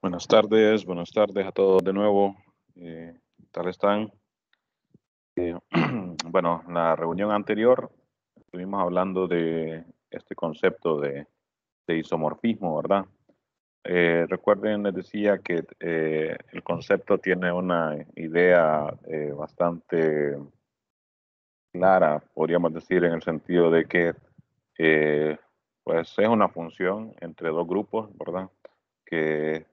Buenas tardes, buenas tardes a todos de nuevo. Eh, ¿Tal están? Eh, bueno, en la reunión anterior estuvimos hablando de este concepto de, isomorfismo, ¿verdad? Eh, recuerden, les decía que eh, el concepto tiene una idea bastante clara, podríamos decir, en el sentido de que pues es una función entre dos grupos, ¿verdad?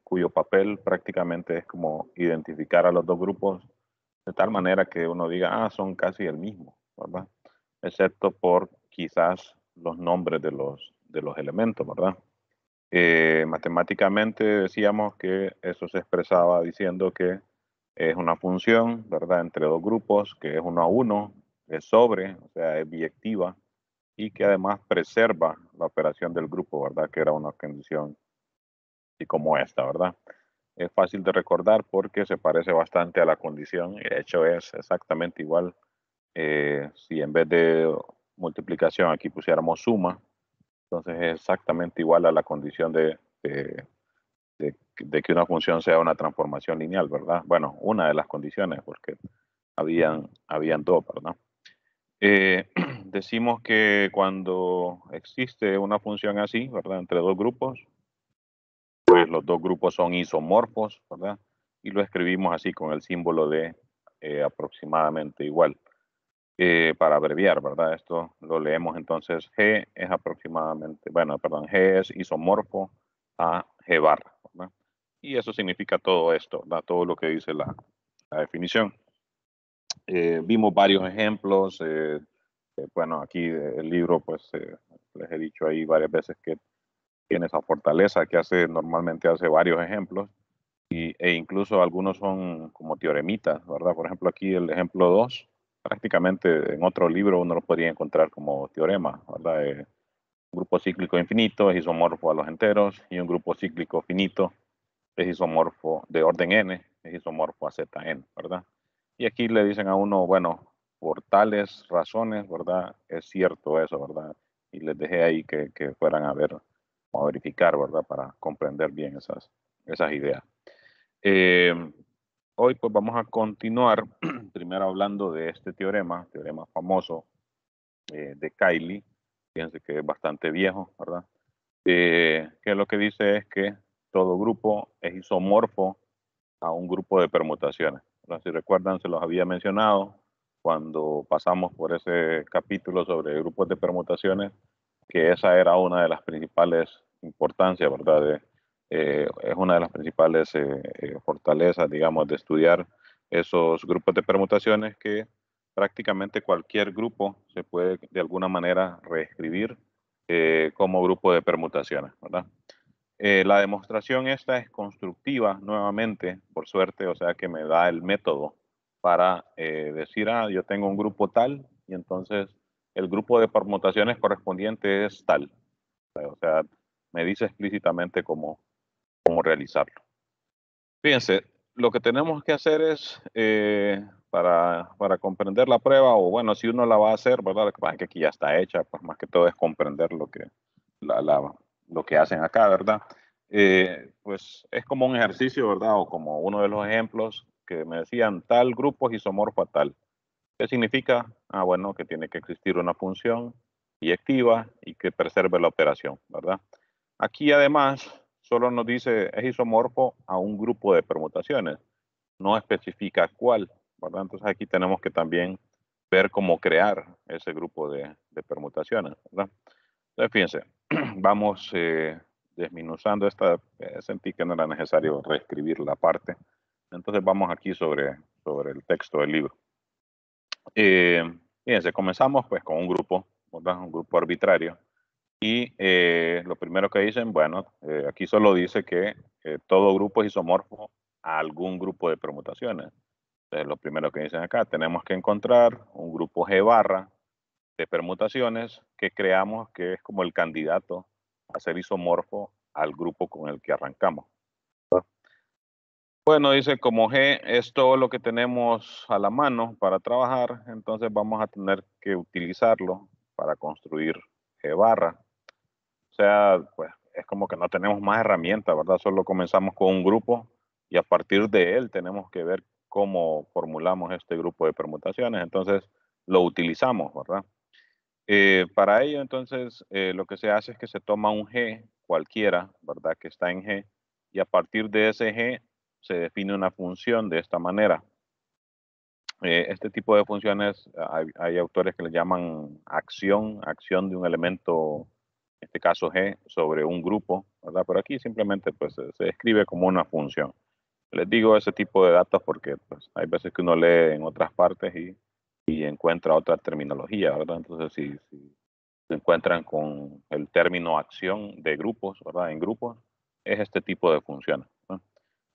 cuyo papel prácticamente es como identificar a los dos grupos de tal manera que uno diga, ah, son casi el mismo, ¿verdad? Excepto por quizás los nombres de los, de los elementos, ¿verdad? Eh, matemáticamente decíamos que eso se expresaba diciendo que es una función, ¿verdad? Entre dos grupos, que es uno a uno, es sobre, o sea, es biyectiva, y que además preserva la operación del grupo, ¿verdad? Que era una condición y como esta, ¿verdad? Es fácil de recordar porque se parece bastante a la condición. De hecho, es exactamente igual. Eh, si en vez de multiplicación aquí pusiéramos suma, entonces es exactamente igual a la condición de, de, que una función sea una transformación lineal, ¿verdad? Bueno, una de las condiciones, porque habían, habían dos, ¿verdad? Eh, decimos que cuando existe una función así, ¿verdad? Entre dos grupos, pues, los dos grupos son isomorfos, ¿verdad? Y lo escribimos así con el símbolo de eh, aproximadamente igual. Eh, para abreviar, ¿verdad? Esto lo leemos entonces G es aproximadamente, bueno, perdón, G es isomorfo a G barra, ¿verdad? Y eso significa todo esto, da Todo lo que dice la, la definición. Eh, vimos varios ejemplos, bueno, aquí el libro, pues les he dicho ahí varias veces que tiene esa Fortaleza, que hace normalmente hace varios ejemplos, e incluso algunos son como teoremitas, ¿verdad? Por ejemplo, aquí el ejemplo 2, prácticamente en otro libro uno lo podría encontrar como teorema, ¿verdad? Eh, un grupo cíclico infinito es isomorfo a los enteros, y un grupo cíclico finito es isomorfo de orden n, es isomorfo a zn, ¿verdad? Y aquí le dicen a uno, bueno, por tales razones, ¿verdad? Es cierto eso, ¿verdad? Y les dejé ahí que, que fueran a ver a verificar, ¿verdad? Para comprender bien esas, esas ideas. Eh, hoy pues vamos a continuar primero hablando de este teorema, teorema famoso eh, de kylie fíjense que es bastante viejo, ¿verdad? Eh, que lo que dice es que todo grupo es isomorfo a un grupo de permutaciones. Si recuerdan, se los había mencionado cuando pasamos por ese capítulo sobre grupos de permutaciones, que esa era una de las principales importancia, ¿verdad? Eh, es una de las principales eh, eh, fortalezas, digamos, de estudiar esos grupos de permutaciones que prácticamente cualquier grupo se puede de alguna manera reescribir como grupo de permutaciones, ¿verdad? la demostración esta es constructiva nuevamente, por suerte, o sea que me da el método para decir, ah, yo tengo un grupo tal y entonces el grupo de permutaciones correspondiente es tal. O sea, me dice explícitamente cómo, cómo realizarlo. Fíjense, lo que tenemos que hacer es, eh, para, comprender la prueba, o bueno, si uno la va a hacer, ¿verdad? Pues que aquí ya está hecha, pues más que todo es comprender lo que, la, lo que hacen acá, ¿verdad? Eh, pues es como un ejercicio, ¿verdad? O como uno de los ejemplos que me decían, tal grupo es isomorfo tal. ¿Qué significa? Ah, bueno, que tiene que existir una función y activa y que preserve la operación, ¿verdad? Aquí además solo nos dice es isomorfo a un grupo de permutaciones, no especifica cuál, ¿verdad? Entonces aquí tenemos que también ver cómo crear ese grupo de, permutaciones, ¿verdad? Entonces fíjense, vamos eh, desminuzando esta, eh, sentí que no era necesario reescribir la parte, entonces vamos aquí sobre, sobre el texto del libro. Eh, fíjense, comenzamos pues con un grupo, ¿verdad? Un grupo arbitrario y eh, lo primero que dicen, bueno, eh, aquí solo dice que eh, todo grupo es isomorfo a algún grupo de permutaciones. Entonces, lo primero que dicen acá, tenemos que encontrar un grupo G barra de permutaciones que creamos que es como el candidato a ser isomorfo al grupo con el que arrancamos. Bueno, dice, como G es todo lo que tenemos a la mano para trabajar, entonces vamos a tener que utilizarlo para construir G barra. O sea, pues es como que no tenemos más herramientas, ¿verdad? Solo comenzamos con un grupo y a partir de él tenemos que ver cómo formulamos este grupo de permutaciones. Entonces, lo utilizamos, ¿verdad? Eh, para ello, entonces, eh, lo que se hace es que se toma un G cualquiera, ¿verdad? Que está en G, y a partir de ese G se define una función de esta manera. Eh, este tipo de funciones, hay, hay autores que le llaman acción, acción de un elemento este caso G, sobre un grupo, ¿verdad? Pero aquí simplemente pues se describe como una función. Les digo ese tipo de datos porque pues, hay veces que uno lee en otras partes y, encuentra otra terminología, ¿verdad? Entonces, si, se encuentran con el término acción de grupos, ¿verdad? En grupos, es este tipo de funciones.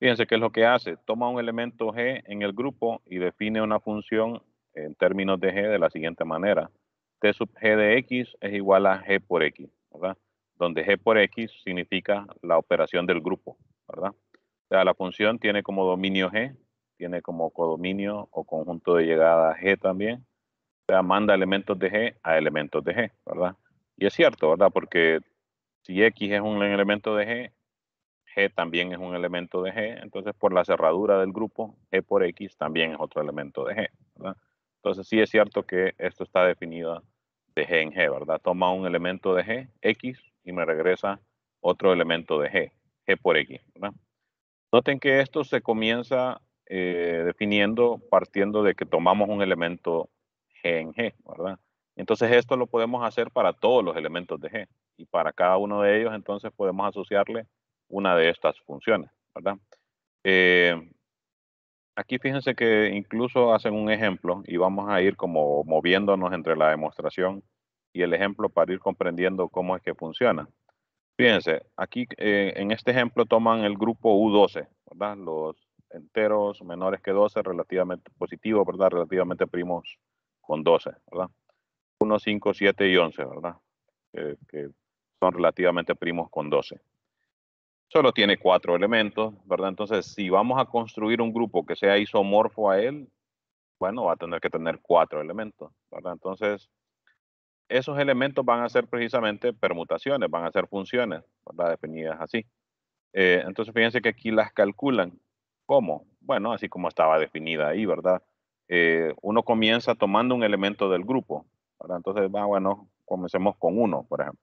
Fíjense qué es lo que hace. Toma un elemento G en el grupo y define una función en términos de G de la siguiente manera. T sub G de X es igual a G por X. Donde G por X significa la operación del grupo, ¿verdad? O sea, la función tiene como dominio G, tiene como codominio o conjunto de llegada G también. O sea, manda elementos de G a elementos de G, ¿verdad? Y es cierto, ¿verdad? Porque si X es un elemento de G, G también es un elemento de G, entonces por la cerradura del grupo, G por X también es otro elemento de G. ¿verdad? Entonces sí es cierto que esto está definido de G en G, ¿verdad? Toma un elemento de G, X, y me regresa otro elemento de G, G por X, ¿verdad? Noten que esto se comienza eh, definiendo partiendo de que tomamos un elemento G en G, ¿verdad? Entonces esto lo podemos hacer para todos los elementos de G y para cada uno de ellos entonces podemos asociarle una de estas funciones, ¿verdad? Eh, Aquí fíjense que incluso hacen un ejemplo y vamos a ir como moviéndonos entre la demostración y el ejemplo para ir comprendiendo cómo es que funciona. Fíjense, aquí eh, en este ejemplo toman el grupo U12, ¿verdad? Los enteros menores que 12, relativamente positivos, ¿verdad? Relativamente primos con 12, ¿verdad? 1, 5, 7 y 11, ¿verdad? que son relativamente primos con 12 solo tiene cuatro elementos, ¿verdad? Entonces, si vamos a construir un grupo que sea isomorfo a él, bueno, va a tener que tener cuatro elementos, ¿verdad? Entonces, esos elementos van a ser precisamente permutaciones, van a ser funciones, ¿verdad? Definidas así. Eh, entonces, fíjense que aquí las calculan. ¿Cómo? Bueno, así como estaba definida ahí, ¿verdad? Eh, uno comienza tomando un elemento del grupo, ¿verdad? Entonces, va, bueno, comencemos con uno, por ejemplo.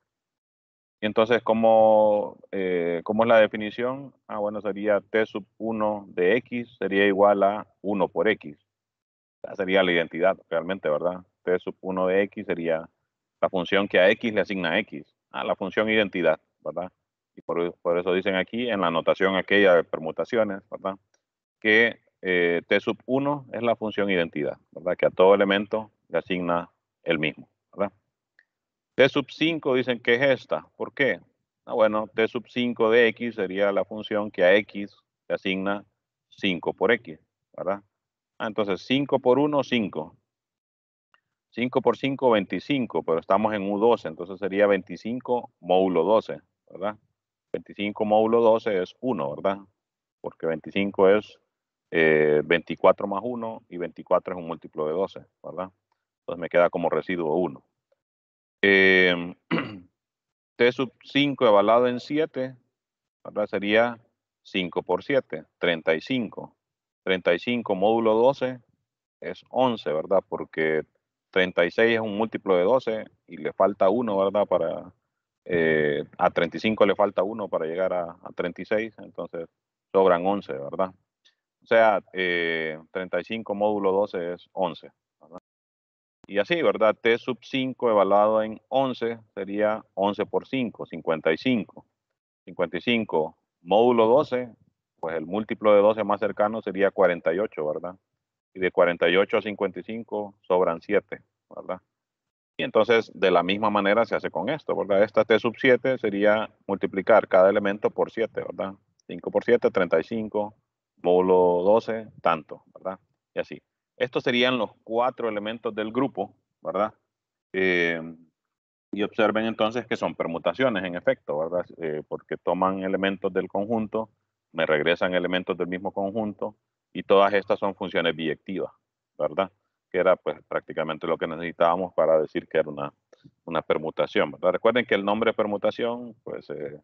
Y entonces, eh, ¿cómo, es la definición? Ah, bueno, sería T sub 1 de X sería igual a 1 por X. sería la identidad realmente, ¿verdad? T sub 1 de X sería la función que a X le asigna X. Ah, la función identidad, ¿verdad? Y por, eso dicen aquí, en la notación aquella de permutaciones, ¿verdad? Que eh, T sub 1 es la función identidad, ¿verdad? Que a todo elemento le asigna el mismo. T sub 5 dicen que es esta. ¿Por qué? Ah, bueno, T sub 5 de X sería la función que a X le asigna 5 por X, ¿verdad? Ah, entonces 5 por 1, 5. 5 por 5, 25, pero estamos en U12, entonces sería 25 módulo 12, ¿verdad? 25 módulo 12 es 1, ¿verdad? Porque 25 es 24 eh, más 1 y 24 es un múltiplo de 12, ¿verdad? Entonces me queda como residuo 1. Em, T sub 5 evaluado en 7, ¿verdad? Sería 5 por 7, 35. 35 módulo 12 es 11, ¿verdad? Porque 36 es un múltiplo de 12 y le falta 1, ¿verdad? Para, eh, a 35 le falta 1 para llegar a, 36, entonces sobran 11, ¿verdad? O sea, 35 eh, módulo 12 es 11 y así, ¿verdad? T sub 5 evaluado en 11 sería 11 por 5, 55. 55 módulo 12, pues el múltiplo de 12 más cercano sería 48, ¿verdad? Y de 48 a 55 sobran 7, ¿verdad? Y entonces de la misma manera se hace con esto, ¿verdad? Esta T sub 7 sería multiplicar cada elemento por 7, ¿verdad? 5 por 7, 35, módulo 12, tanto, ¿verdad? Y así. Estos serían los cuatro elementos del grupo, ¿verdad? Eh, y observen entonces que son permutaciones, en efecto, ¿verdad? Eh, porque toman elementos del conjunto, me regresan elementos del mismo conjunto, y todas estas son funciones biyectivas, ¿verdad? Que era pues prácticamente lo que necesitábamos para decir que era una, permutación, ¿verdad? Recuerden que el nombre permutación, pues, eh,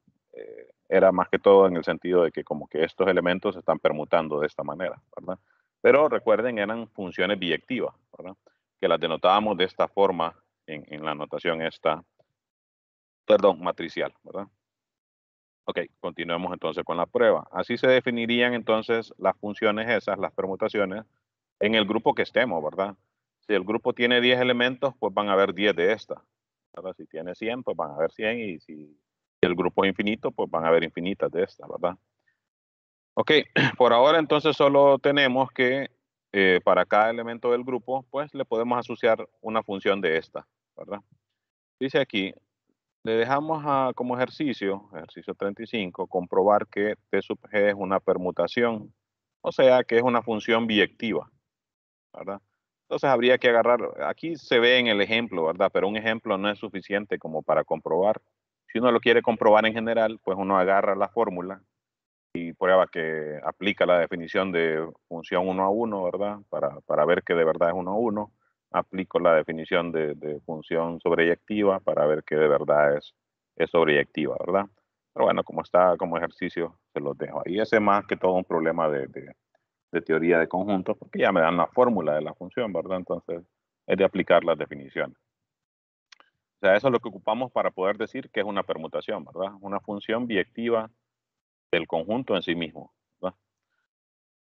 era más que todo en el sentido de que como que estos elementos se están permutando de esta manera, ¿verdad? Pero recuerden, eran funciones biyectivas, ¿verdad? que las denotábamos de esta forma en, en, la notación esta, perdón, matricial, ¿verdad? Ok, continuemos entonces con la prueba. Así se definirían entonces las funciones esas, las permutaciones, en el grupo que estemos, ¿verdad? Si el grupo tiene 10 elementos, pues van a haber 10 de estas. ¿verdad? Si tiene 100, pues van a haber 100. Y si el grupo es infinito, pues van a haber infinitas de estas, ¿verdad? Ok, por ahora entonces solo tenemos que eh, para cada elemento del grupo, pues le podemos asociar una función de esta, ¿verdad? Dice aquí, le dejamos como ejercicio, ejercicio 35, comprobar que T sub G es una permutación, o sea que es una función biyectiva, ¿verdad? Entonces habría que agarrar, aquí se ve en el ejemplo, ¿verdad? Pero un ejemplo no es suficiente como para comprobar. Si uno lo quiere comprobar en general, pues uno agarra la fórmula y prueba que aplica la definición de función 1 a 1, ¿verdad? Para, ver que de verdad es 1 a 1. Aplico la definición de, función sobreyectiva para ver que de verdad es, es sobreyectiva, ¿verdad? Pero bueno, como está como ejercicio, se los dejo ahí. Ese es más que todo un problema de, teoría de conjuntos, porque ya me dan la fórmula de la función, ¿verdad? Entonces, es de aplicar las definiciones. O sea, eso es lo que ocupamos para poder decir que es una permutación, ¿verdad? Una función biyectiva del conjunto en sí mismo.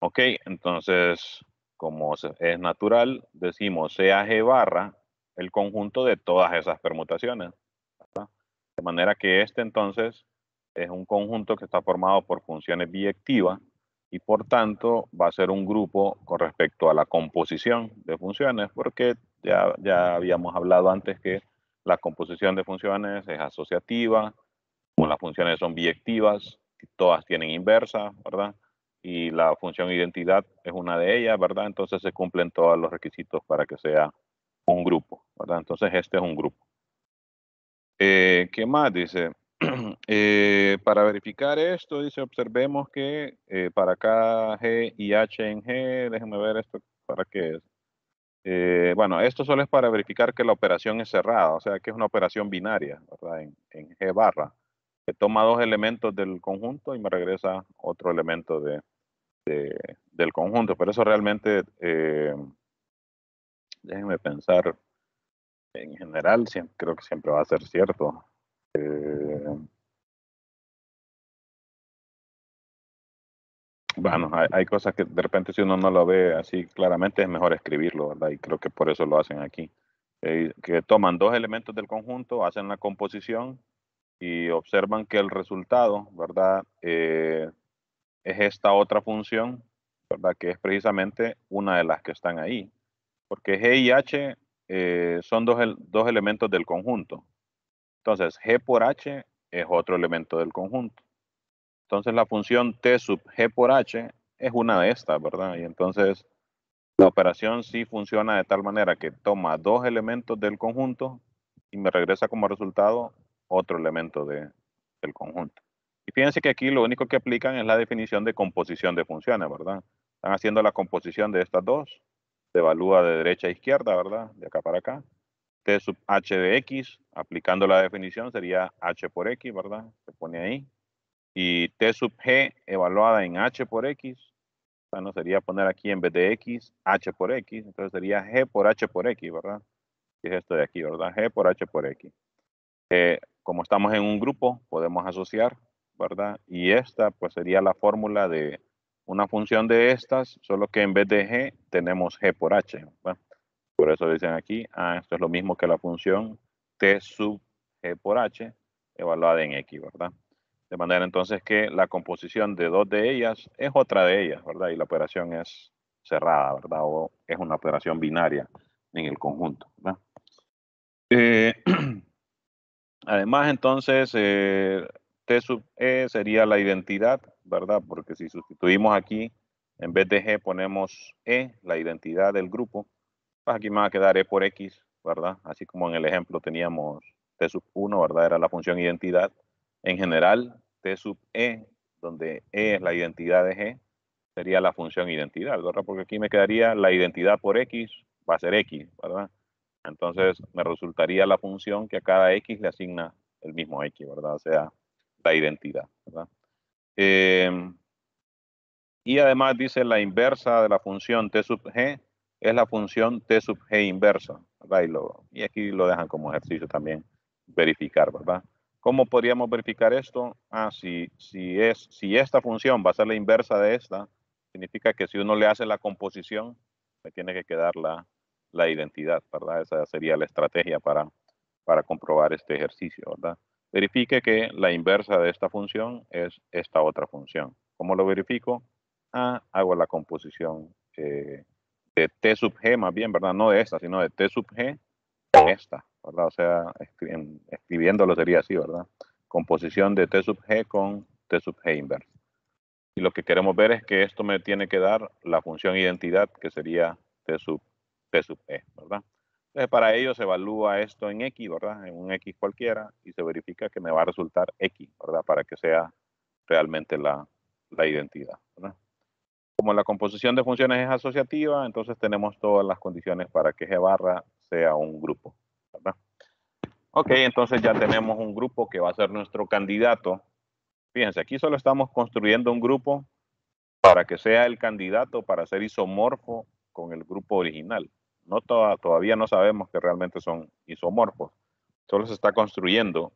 Ok, entonces, como es natural, decimos sea g barra el conjunto de todas esas permutaciones. De manera que este entonces es un conjunto que está formado por funciones biyectivas y por tanto va a ser un grupo con respecto a la composición de funciones, porque ya, ya habíamos hablado antes que la composición de funciones es asociativa, como las funciones son biyectivas, todas tienen inversa, ¿verdad? Y la función identidad es una de ellas, ¿verdad? Entonces se cumplen todos los requisitos para que sea un grupo, ¿verdad? Entonces este es un grupo. Eh, ¿Qué más? Dice, eh, para verificar esto, dice, observemos que eh, para cada G y H en G, déjenme ver esto, ¿para qué es? bueno, esto solo es para verificar que la operación es cerrada, o sea que es una operación binaria, ¿verdad? en G barra que toma dos elementos del conjunto y me regresa otro elemento de, de del conjunto. Pero eso realmente, eh, déjenme pensar, en general creo que siempre va a ser cierto. Eh, bueno, hay, cosas que de repente si uno no lo ve así claramente es mejor escribirlo, ¿verdad? Y creo que por eso lo hacen aquí. Eh, que toman dos elementos del conjunto, hacen la composición y observan que el resultado, ¿verdad? Eh, es esta otra función, ¿verdad? Que es precisamente una de las que están ahí. Porque G y H eh, son dos, dos elementos del conjunto. Entonces, G por H es otro elemento del conjunto. Entonces, la función T sub G por H es una de estas, ¿verdad? Y entonces, la operación sí funciona de tal manera que toma dos elementos del conjunto y me regresa como resultado otro elemento de, del conjunto. Y fíjense que aquí lo único que aplican es la definición de composición de funciones, ¿verdad? Están haciendo la composición de estas dos, se evalúa de derecha a izquierda, ¿verdad? De acá para acá. T sub h de x, aplicando la definición sería h por x, ¿verdad? Se pone ahí. Y t sub g evaluada en h por x, no sería poner aquí en vez de x, h por x, entonces sería g por h por x, ¿verdad? Que es esto de aquí, ¿verdad? g por h por x como estamos en un grupo, podemos asociar, ¿verdad? Y esta pues sería la fórmula de una función de estas, solo que en vez de g tenemos g por h. ¿verdad? Por eso dicen aquí, ah, esto es lo mismo que la función t sub g por h evaluada en x, ¿verdad? De manera entonces que la composición de dos de ellas es otra de ellas, ¿verdad? Y la operación es cerrada, ¿verdad? O es una operación binaria en el conjunto, ¿verdad? Eh, Además, entonces, eh, T sub E sería la identidad, ¿verdad? Porque si sustituimos aquí, en vez de G ponemos E, la identidad del grupo, pues aquí me va a quedar E por X, ¿verdad? Así como en el ejemplo teníamos T sub 1, ¿verdad? Era la función identidad. En general, T sub E, donde E es la identidad de G, sería la función identidad, ¿verdad? Porque aquí me quedaría la identidad por X, va a ser X, ¿verdad? Entonces me resultaría la función que a cada X le asigna el mismo X, ¿verdad? O sea, la identidad, ¿verdad? Em, y además dice la inversa de la función T sub G es la función T sub G inversa, ¿verdad? Y, aquí lo dejan como ejercicio también verificar, ¿verdad? ¿Cómo podríamos verificar esto? Ah, si, es, si esta función va a ser la inversa de esta, significa que si uno le hace la composición, me tiene que quedar la, la identidad, ¿verdad? Esa sería la estrategia para, para comprobar este ejercicio, ¿verdad? Verifique que la inversa de esta función es esta otra función. ¿Cómo lo verifico? Ah, hago la composición eh, de T sub G, más bien, ¿verdad? No de esta, sino de T sub G con esta, ¿verdad? O sea, escribiendo escribiéndolo sería así, ¿verdad? Composición de T sub G con T sub G inverso. Y lo que queremos ver es que esto me tiene que dar la función identidad, que sería T sub G. Pues, ¿verdad? Entonces, para ello se evalúa esto en X, ¿verdad? En un X cualquiera y se verifica que me va a resultar X, ¿verdad? Para que sea realmente la, identidad, Como la composición de funciones es asociativa, entonces tenemos todas las condiciones para que G barra sea un grupo, Ok, entonces ya tenemos un grupo que va a ser nuestro candidato. Fíjense, aquí solo estamos construyendo un grupo para que sea el candidato para ser isomorfo con el grupo original no todavía no sabemos que realmente son isomorfos. Solo se está construyendo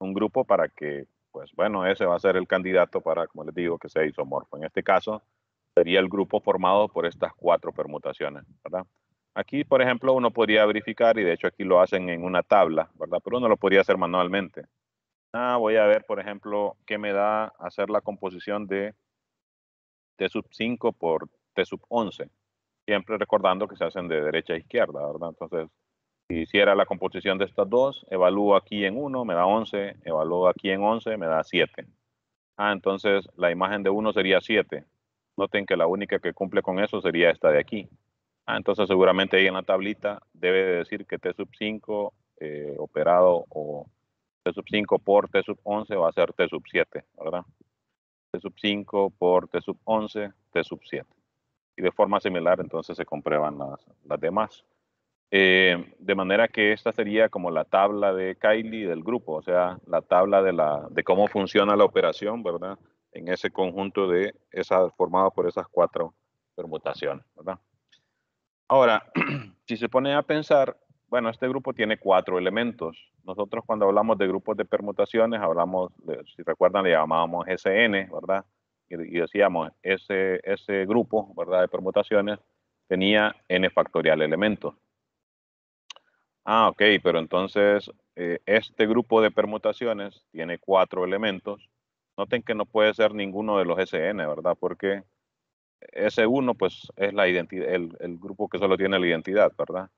un grupo para que, pues bueno, ese va a ser el candidato para, como les digo, que sea isomorfo. En este caso, sería el grupo formado por estas cuatro permutaciones, Aquí, por ejemplo, uno podría verificar, y de hecho aquí lo hacen en una tabla, ¿verdad? Pero uno lo podría hacer manualmente. Ah, voy a ver, por ejemplo, qué me da hacer la composición de T sub 5 por T sub 11 siempre recordando que se hacen de derecha a izquierda, ¿verdad? Entonces, si hiciera la composición de estas dos, evalúo aquí en 1, me da 11, evalúo aquí en 11, me da 7. Ah, entonces la imagen de 1 sería 7. Noten que la única que cumple con eso sería esta de aquí. Ah, entonces seguramente ahí en la tablita debe de decir que T sub 5 eh, operado o T sub 5 por T sub 11 va a ser T sub 7, ¿verdad? T sub 5 por T sub 11, T sub 7 y de forma similar entonces se comprueban las, demás. Eh, de manera que esta sería como la tabla de Kylie del grupo, o sea, la tabla de, la, de cómo funciona la operación, ¿verdad? En ese conjunto de esas formado por esas cuatro permutaciones, ¿verdad? Ahora, si se pone a pensar, bueno, este grupo tiene cuatro elementos. Nosotros cuando hablamos de grupos de permutaciones, hablamos, si recuerdan, le llamábamos SN, ¿verdad? y decíamos, ese, ese grupo ¿verdad? de permutaciones tenía n factorial elementos. Ah, ok, pero entonces eh, este grupo de permutaciones tiene cuatro elementos. Noten que no puede ser ninguno de los SN, ¿verdad? Porque S1 pues, es la identidad, el, el grupo que solo tiene la identidad, ¿verdad?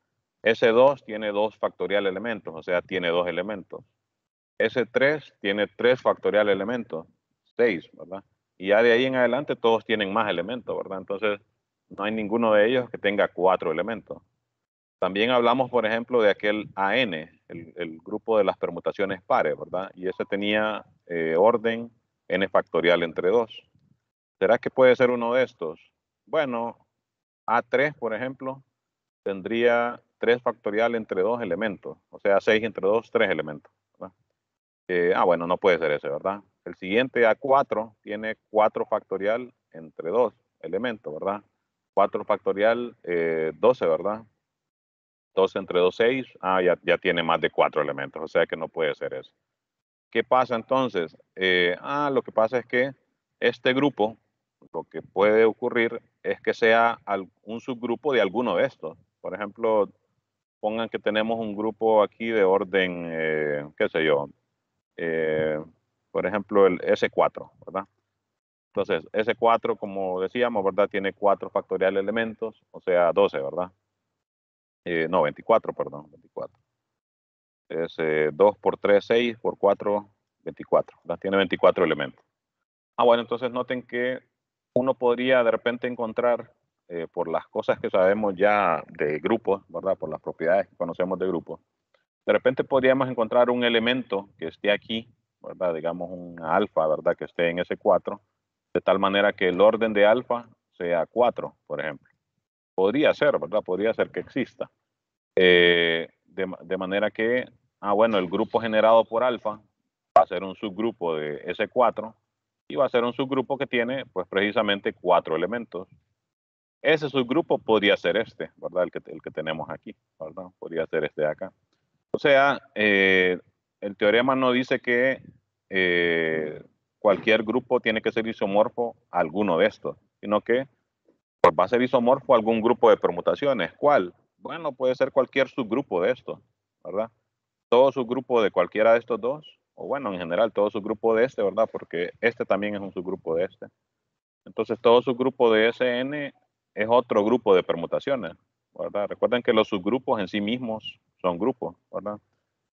S2 tiene dos factorial elementos, o sea, tiene dos elementos. S3 tiene tres factorial elementos, seis, ¿verdad? Y ya de ahí en adelante todos tienen más elementos, ¿verdad? Entonces, no hay ninguno de ellos que tenga cuatro elementos. También hablamos, por ejemplo, de aquel AN, el, grupo de las permutaciones pares, ¿verdad? Y ese tenía eh, orden n factorial entre dos. ¿Será que puede ser uno de estos? Bueno, A3, por ejemplo, tendría 3 factorial entre dos elementos. O sea, 6 entre 2, 3 elementos. Eh, ah, bueno, no puede ser ese, ¿verdad? El siguiente A4 tiene 4 factorial entre 2 elementos, ¿verdad? 4 factorial 12, eh, ¿verdad? 12 entre 2, 6. Ah, ya, tiene más de 4 elementos, o sea que no puede ser eso. ¿Qué pasa entonces? Eh, ah, lo que pasa es que este grupo, lo que puede ocurrir es que sea un subgrupo de alguno de estos. Por ejemplo, pongan que tenemos un grupo aquí de orden, eh, qué sé yo, eh, por ejemplo, el S4, ¿verdad? Entonces, S4, como decíamos, ¿verdad? Tiene 4 factorial elementos, o sea, 12, ¿verdad? Eh, no, 24, perdón, 24. Es 2 eh, por 3, 6 por 4, 24, ¿verdad? Tiene 24 elementos. Ah, bueno, entonces noten que uno podría de repente encontrar, eh, por las cosas que sabemos ya de grupos, ¿verdad? Por las propiedades que conocemos de grupos, de repente podríamos encontrar un elemento que esté aquí digamos un alfa, ¿verdad? Que esté en ese 4, de tal manera que el orden de alfa sea 4, por ejemplo. Podría ser, ¿verdad? Podría ser que exista. Eh, de, manera que, ah, bueno, el grupo generado por alfa va a ser un subgrupo de ese 4 y va a ser un subgrupo que tiene, pues, precisamente cuatro elementos. Ese subgrupo podría ser este, ¿verdad? El que, el que tenemos aquí, ¿verdad? Podría ser este de acá. O sea, eh, el teorema no dice que eh, cualquier grupo tiene que ser isomorfo a alguno de estos, sino que pues, va a ser isomorfo algún grupo de permutaciones. ¿Cuál? Bueno, puede ser cualquier subgrupo de estos, ¿verdad? Todo subgrupo de cualquiera de estos dos, o bueno, en general, todo subgrupo de este, ¿verdad? Porque este también es un subgrupo de este. Entonces, todo subgrupo de SN es otro grupo de permutaciones, ¿verdad? Recuerden que los subgrupos en sí mismos son grupos, ¿verdad?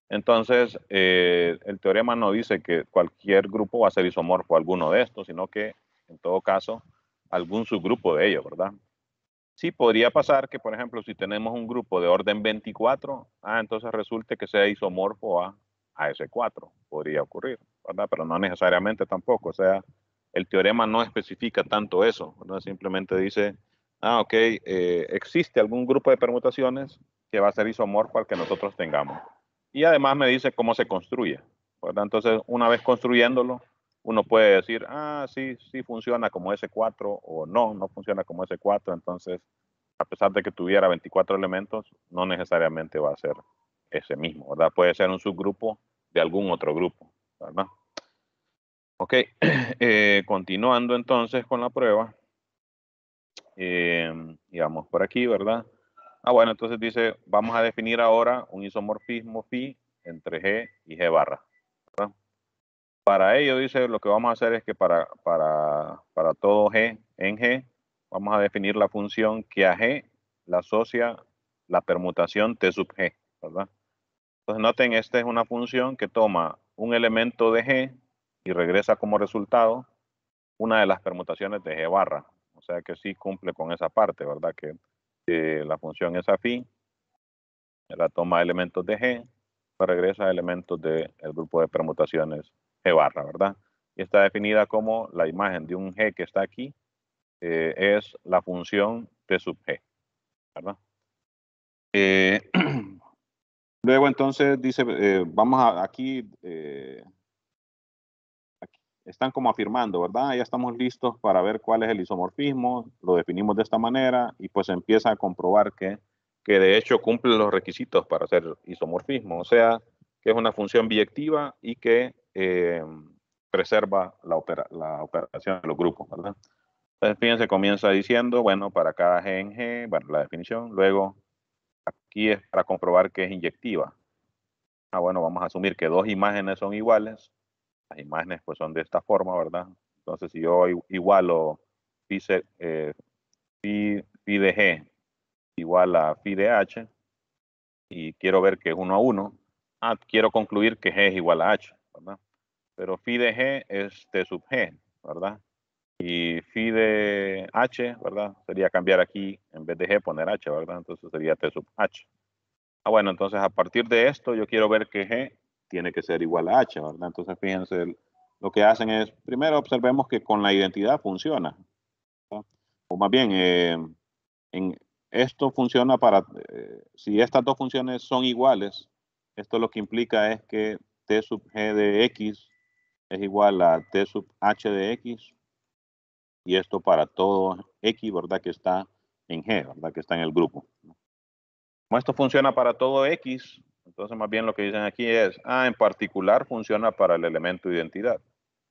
Entonces, eh, el teorema no dice que cualquier grupo va a ser isomorfo a alguno de estos, sino que, en todo caso, algún subgrupo de ellos, ¿verdad? Sí, podría pasar que, por ejemplo, si tenemos un grupo de orden 24, ah, entonces resulte que sea isomorfo a, a ese 4. Podría ocurrir, ¿verdad? Pero no necesariamente tampoco. O sea, el teorema no especifica tanto eso, Simplemente dice, ah, ok, eh, existe algún grupo de permutaciones que va a ser isomorfo al que nosotros tengamos y además me dice cómo se construye. ¿verdad? Entonces, una vez construyéndolo, uno puede decir, ah, sí, sí funciona como S4 o no, no funciona como S4. Entonces, a pesar de que tuviera 24 elementos, no necesariamente va a ser ese mismo, ¿verdad? Puede ser un subgrupo de algún otro grupo, ¿verdad? Ok, eh, continuando entonces con la prueba, eh, digamos por aquí, ¿verdad? Ah, bueno, entonces dice, vamos a definir ahora un isomorfismo phi entre G y G barra. Para ello, dice, lo que vamos a hacer es que para, para, todo G en G, vamos a definir la función que a G la asocia la permutación T sub G, ¿verdad? Entonces noten, esta es una función que toma un elemento de G y regresa como resultado una de las permutaciones de G barra. O sea que sí cumple con esa parte, ¿verdad? Que la función es afín, la toma elementos de G, pues regresa elementos del el grupo de permutaciones G barra, ¿verdad? Y está definida como la imagen de un G que está aquí, eh, es la función de sub G, ¿verdad? Eh, luego entonces dice, eh, vamos a, aquí están como afirmando, ¿verdad? Ya estamos listos para ver cuál es el isomorfismo, lo definimos de esta manera y pues empieza a comprobar que, que de hecho cumple los requisitos para hacer isomorfismo, o sea, que es una función biyectiva y que eh, preserva la, la, operación de los grupos, ¿verdad? Entonces, fíjense, comienza diciendo, bueno, para cada G en G, bueno, la definición, luego aquí es para comprobar que es inyectiva. Ah, bueno, vamos a asumir que dos imágenes son iguales, imágenes pues son de esta forma, ¿verdad? Entonces, si yo igualo phi, eh, de g igual a phi de h, y quiero ver que es 1 a uno ah, quiero concluir que g es igual a h, ¿verdad? Pero phi de g es t sub g, ¿verdad? Y phi de h, ¿verdad? Sería cambiar aquí, en vez de g poner h, ¿verdad? Entonces sería t sub h. Ah, bueno, entonces a partir de esto yo quiero ver que g tiene que ser igual a H, ¿verdad? Entonces, fíjense, lo que hacen es, primero observemos que con la identidad funciona. O más bien, eh, en, esto funciona para, eh, si estas dos funciones son iguales, esto lo que implica es que t sub g de x es igual a t sub h de x, y esto para todo x, ¿verdad? Que está en g, ¿verdad? Que está en el grupo. Como esto funciona para todo x, entonces, más bien lo que dicen aquí es, ah, en particular funciona para el elemento identidad.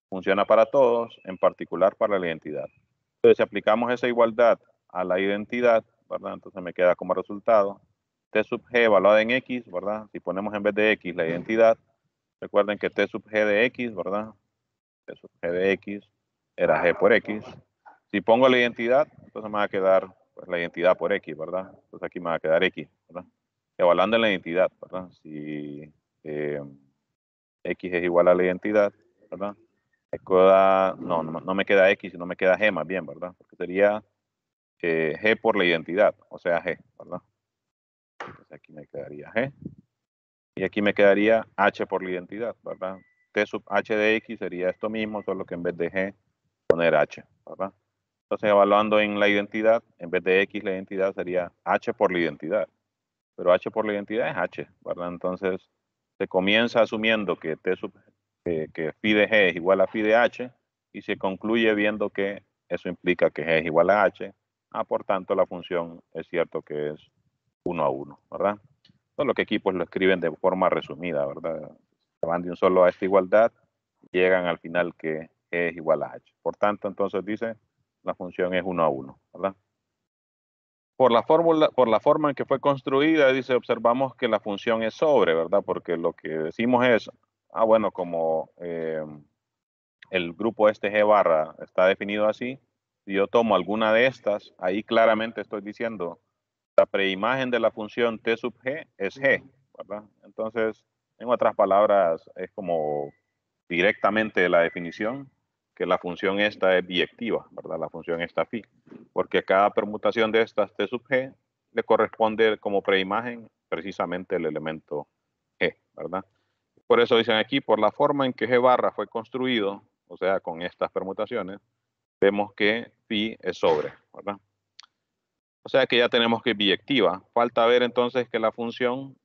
Funciona para todos, en particular para la identidad. Entonces, si aplicamos esa igualdad a la identidad, ¿verdad? Entonces me queda como resultado T sub G evaluada en X, ¿verdad? Si ponemos en vez de X la identidad, recuerden que T sub G de X, ¿verdad? T sub G de X era G por X. Si pongo la identidad, entonces me va a quedar pues, la identidad por X, ¿verdad? Entonces aquí me va a quedar X, ¿verdad? evaluando la identidad, ¿verdad? Si eh, X es igual a la identidad, ¿verdad? no, no me queda X, sino me queda G más bien, ¿verdad? Porque sería eh, G por la identidad, o sea, G, ¿verdad? Entonces aquí me quedaría G. Y aquí me quedaría H por la identidad, ¿verdad? T sub H de X sería esto mismo, solo que en vez de G poner H, ¿verdad? Entonces, evaluando en la identidad, en vez de X, la identidad sería H por la identidad pero H por la identidad es H, ¿verdad? Entonces se comienza asumiendo que, phi de G es igual a phi de H y se concluye viendo que eso implica que G es igual a H, ah, por tanto la función es cierto que es 1 a 1, ¿verdad? que aquí equipos lo escriben de forma resumida, ¿verdad? Se van de un solo a esta igualdad, llegan al final que G es igual a H. Por tanto, entonces dice, la función es 1 a 1, ¿verdad? por la fórmula, por la forma en que fue construida, dice, observamos que la función es sobre, ¿verdad? Porque lo que decimos es, ah, bueno, como eh, el grupo este G barra está definido así, si yo tomo alguna de estas, ahí claramente estoy diciendo, la preimagen de la función T sub G es G, ¿verdad? Entonces, en otras palabras, es como directamente la definición la función esta es biyectiva, ¿verdad? La función esta phi, porque cada permutación de estas T sub G le corresponde como preimagen precisamente el elemento G, ¿verdad? Por eso dicen aquí, por la forma en que G barra fue construido, o sea, con estas permutaciones, vemos que phi es sobre, ¿verdad? O sea que ya tenemos que biyectiva. Falta ver entonces que la función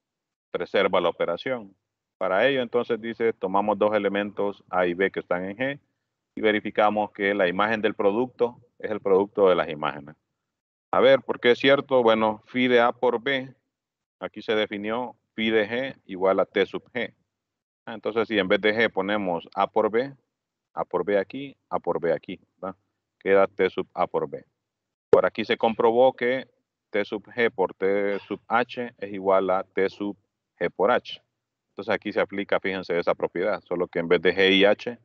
preserva la operación. Para ello entonces dice, tomamos dos elementos A y B que están en G y verificamos que la imagen del producto es el producto de las imágenes. A ver, ¿por qué es cierto? Bueno, phi de A por B, aquí se definió phi de G igual a T sub G. Ah, entonces, si en vez de G ponemos A por B, A por B aquí, A por B aquí, queda T sub A por B. Por aquí se comprobó que T sub G por T sub H es igual a T sub G por H. Entonces aquí se aplica, fíjense, esa propiedad, solo que en vez de G y H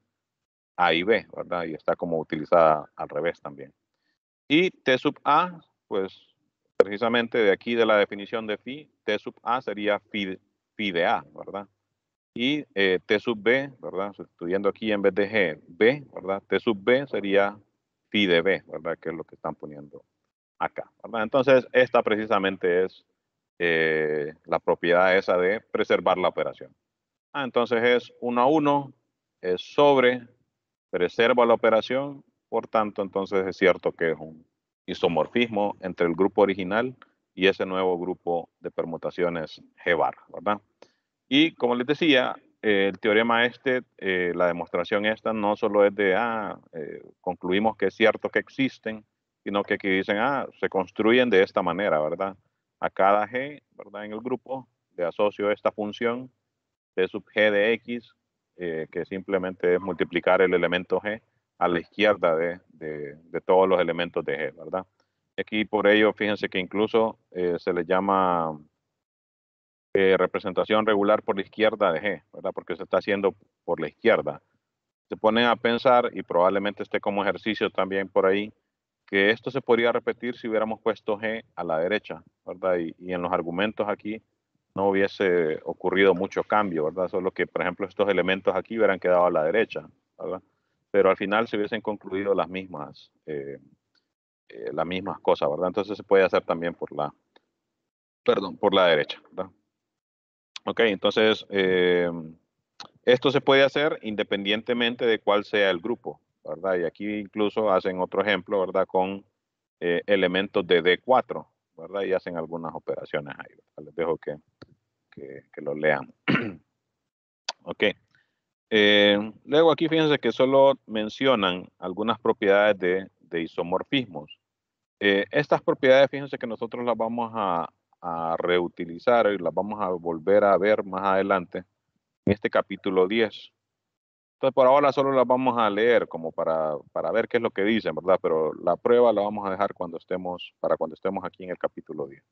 a y B, ¿verdad? Y está como utilizada al revés también. Y T sub A, pues precisamente de aquí de la definición de phi, T sub A sería phi, de A, ¿verdad? Y eh, T sub B, ¿verdad? Estudiando aquí en vez de G, B, ¿verdad? T sub B sería phi de B, ¿verdad? Que es lo que están poniendo acá, ¿verdad? Entonces, esta precisamente es eh, la propiedad esa de preservar la operación. Ah, entonces es 1 a 1, sobre preserva la operación, por tanto, entonces es cierto que es un isomorfismo entre el grupo original y ese nuevo grupo de permutaciones G-bar, ¿verdad? Y como les decía, eh, el teorema este, eh, la demostración esta, no solo es de, ah, eh, concluimos que es cierto que existen, sino que aquí dicen, ah, se construyen de esta manera, ¿verdad? A cada G, ¿verdad? En el grupo le asocio esta función de sub G de X eh, que simplemente es multiplicar el elemento G a la izquierda de, de, todos los elementos de G, ¿verdad? Aquí por ello, fíjense que incluso eh, se le llama eh, representación regular por la izquierda de G, ¿verdad? Porque se está haciendo por la izquierda. Se ponen a pensar, y probablemente esté como ejercicio también por ahí, que esto se podría repetir si hubiéramos puesto G a la derecha, ¿verdad? y en los argumentos aquí no hubiese ocurrido mucho cambio, ¿verdad? Solo que, por ejemplo, estos elementos aquí hubieran quedado a la derecha, ¿verdad? Pero al final se hubiesen concluido las mismas, eh, eh, las mismas cosas, ¿verdad? Entonces se puede hacer también por la, perdón, por la derecha, ¿verdad? Ok, entonces eh, esto se puede hacer independientemente de cuál sea el grupo, ¿verdad? Y aquí incluso hacen otro ejemplo, ¿verdad? Con elementos de D4, ¿verdad? Y hacen algunas operaciones ahí, ¿verdad? Les dejo que que, lo lean. ok. Eh, luego aquí fíjense que solo mencionan algunas propiedades de, de isomorfismos. Eh, estas propiedades, fíjense que nosotros las vamos a, a, reutilizar y las vamos a volver a ver más adelante en este capítulo 10. Entonces, por ahora solo las vamos a leer como para, para ver qué es lo que dicen, ¿verdad? Pero la prueba la vamos a dejar cuando estemos, para cuando estemos aquí en el capítulo 10.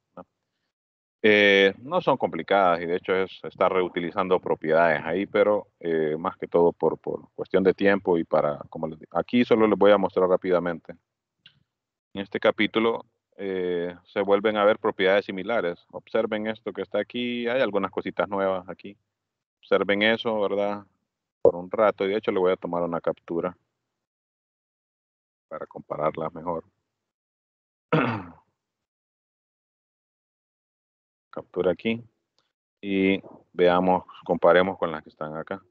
Eh, no son complicadas y de hecho es, está reutilizando propiedades ahí, pero eh, más que todo por, por, cuestión de tiempo y para, como aquí solo les voy a mostrar rápidamente. En este capítulo eh, se vuelven a ver propiedades similares. Observen esto que está aquí, hay algunas cositas nuevas aquí. Observen eso, ¿verdad? Por un rato y de hecho le voy a tomar una captura para compararlas mejor. captura aquí y veamos, comparemos con las que están acá.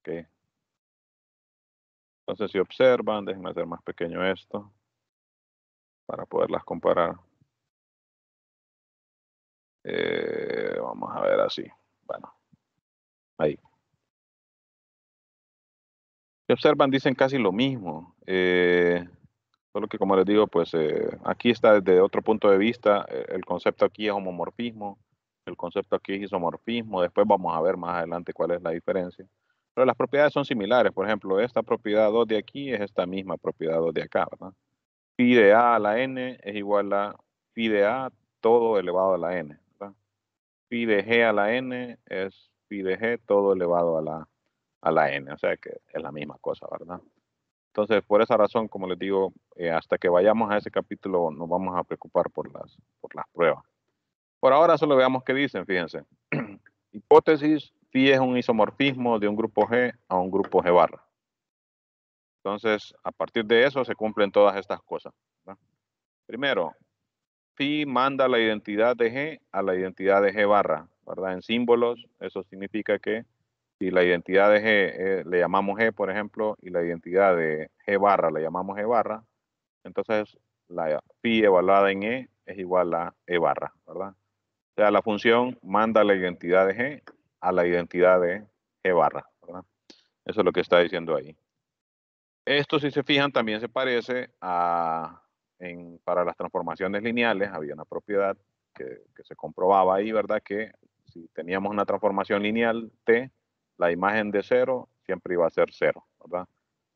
ok Entonces, si observan, déjenme hacer más pequeño esto para poderlas comparar. Eh, vamos a ver así. Bueno, ahí. Si observan, dicen casi lo mismo. Eh, Solo que como les digo, pues eh, aquí está desde otro punto de vista, eh, el concepto aquí es homomorfismo, el concepto aquí es isomorfismo, después vamos a ver más adelante cuál es la diferencia. Pero las propiedades son similares, por ejemplo, esta propiedad 2 de aquí es esta misma propiedad 2 de acá, ¿verdad? Phi de A a la N es igual a phi de A todo elevado a la N, ¿verdad? Phi de G a la N es phi de G todo elevado a la, a la N, o sea que es la misma cosa, ¿verdad? Entonces, por esa razón, como les digo, eh, hasta que vayamos a ese capítulo nos vamos a preocupar por las, por las pruebas. Por ahora solo veamos qué dicen, fíjense. Hipótesis, phi es un isomorfismo de un grupo G a un grupo G barra. Entonces, a partir de eso se cumplen todas estas cosas. Primero, phi manda la identidad de G a la identidad de G barra, ¿verdad? En símbolos, eso significa que si la identidad de G eh, le llamamos G, por ejemplo, y la identidad de G barra le llamamos G barra, entonces la pi evaluada en E es igual a E barra, ¿verdad? O sea, la función manda la identidad de G a la identidad de G barra, ¿verdad? Eso es lo que está diciendo ahí. Esto, si se fijan, también se parece a, en, para las transformaciones lineales, había una propiedad que, que se comprobaba ahí, ¿verdad? Que si teníamos una transformación lineal T, la imagen de cero siempre iba a ser cero, ¿verdad?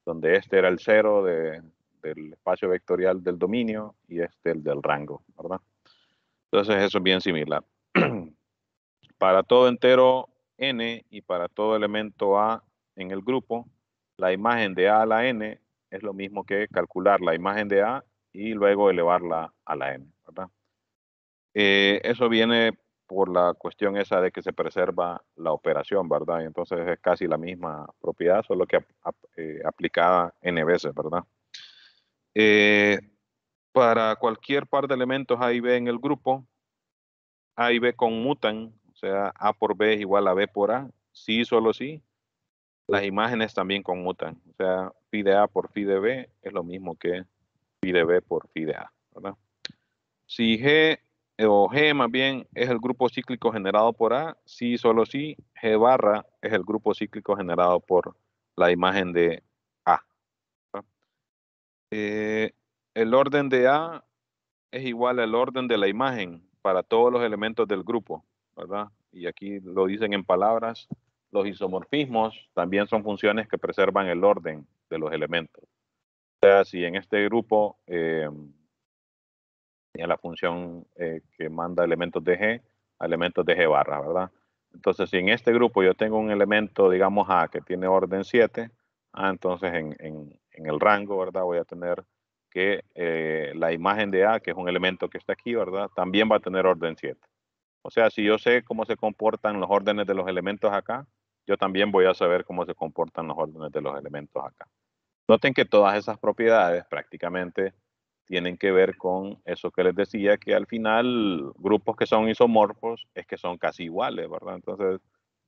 Donde este era el cero de, del espacio vectorial del dominio y este el del rango, ¿verdad? Entonces eso es bien similar. para todo entero n y para todo elemento a en el grupo, la imagen de a a la n es lo mismo que calcular la imagen de a y luego elevarla a la n, ¿verdad? Eh, eso viene por la cuestión esa de que se preserva la operación, ¿verdad? Y entonces es casi la misma propiedad, solo que eh, aplicada n veces, ¿verdad? Eh, para cualquier par de elementos A y B en el grupo, A y B conmutan, o sea, A por B es igual a B por A, sí, solo sí. Las imágenes también conmutan, o sea, phi de A por phi de B es lo mismo que phi de B por phi de A, ¿verdad? Si G eh, o G más bien es el grupo cíclico generado por A, sí, solo si, G barra es el grupo cíclico generado por la imagen de A. Eh, el orden de A es igual al orden de la imagen para todos los elementos del grupo, ¿verdad? Y aquí lo dicen en palabras, los isomorfismos también son funciones que preservan el orden de los elementos. O sea, si en este grupo... Eh, es la función eh, que manda elementos de G a elementos de G barra, ¿verdad? Entonces, si en este grupo yo tengo un elemento, digamos A, que tiene orden 7, ah, entonces en, el rango, ¿verdad? Voy a tener que eh, la imagen de A, que es un elemento que está aquí, ¿verdad? También va a tener orden 7. O sea, si yo sé cómo se comportan los órdenes de los elementos acá, yo también voy a saber cómo se comportan los órdenes de los elementos acá. Noten que todas esas propiedades prácticamente tienen que ver con eso que les decía, que al final grupos que son isomorfos es que son casi iguales, ¿verdad? Entonces,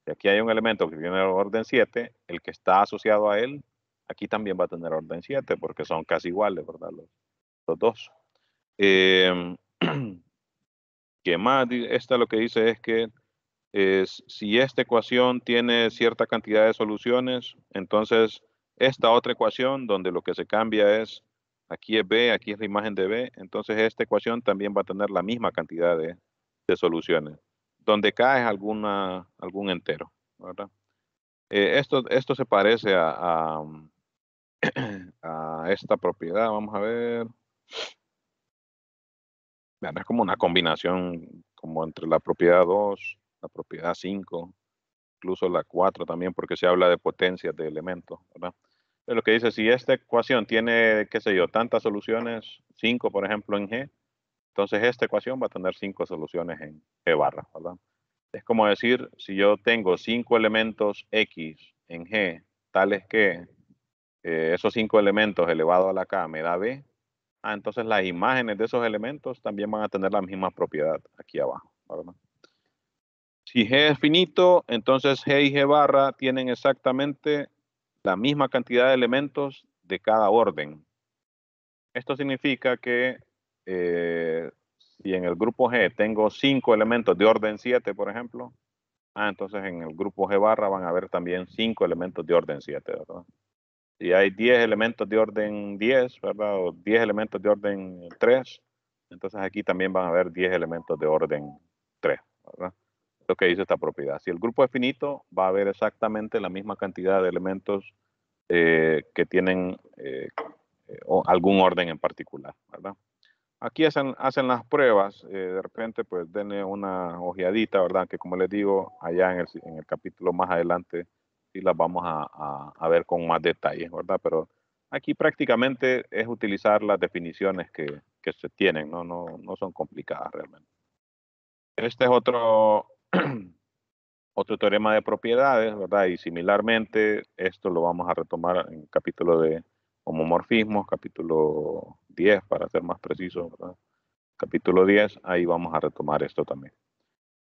si aquí hay un elemento que tiene orden 7, el que está asociado a él, aquí también va a tener orden 7 porque son casi iguales, ¿verdad? Los, dos. Em, Qué más? Esta lo que dice es que si esta ecuación tiene cierta cantidad de soluciones, entonces esta otra ecuación donde lo que se cambia es Aquí es B, aquí es la imagen de B. Entonces esta ecuación también va a tener la misma cantidad de, soluciones. Donde K es algún entero. Eh, esto, se parece um, a, esta propiedad. Vamos a ver. es como una combinación como entre la propiedad 2, la propiedad 5, incluso la 4 también, porque se habla de potencias de elementos. ¿verdad? lo que dice, si esta ecuación tiene, qué sé yo, tantas soluciones, 5 por ejemplo en G, entonces esta ecuación va a tener 5 soluciones en G barra, ¿verdad? Es como decir, si yo tengo 5 elementos X en G, tales que eh, esos 5 elementos elevados a la K me da B, ah, entonces las imágenes de esos elementos también van a tener la misma propiedad aquí abajo, ¿verdad? Si G es finito, entonces G y G barra tienen exactamente la misma cantidad de elementos de cada orden. Esto significa que eh, si en el grupo G tengo cinco elementos de orden 7, por ejemplo, ah, entonces en el grupo G barra van a haber también cinco elementos de orden 7, ¿verdad? Si hay 10 elementos de orden 10, ¿verdad? O 10 elementos de orden 3, entonces aquí también van a haber 10 elementos de orden 3, ¿verdad? lo que dice esta propiedad. Si el grupo es finito, va a haber exactamente la misma cantidad de elementos eh, que tienen eh, eh, algún orden en particular, ¿verdad? Aquí hacen, hacen las pruebas, de repente pues denle una ojeadita, ¿verdad? Que como les digo, allá en el, capítulo más adelante sí las vamos a, ver con más detalles, ¿verdad? Pero aquí prácticamente es utilizar las definiciones que, se tienen, ¿no? No, no son complicadas realmente. Este es otro otro teorema de propiedades, ¿verdad? Y similarmente, esto lo vamos a retomar en el capítulo de homomorfismos, capítulo 10, para ser más preciso, ¿verdad? Capítulo 10, ahí vamos a retomar esto también.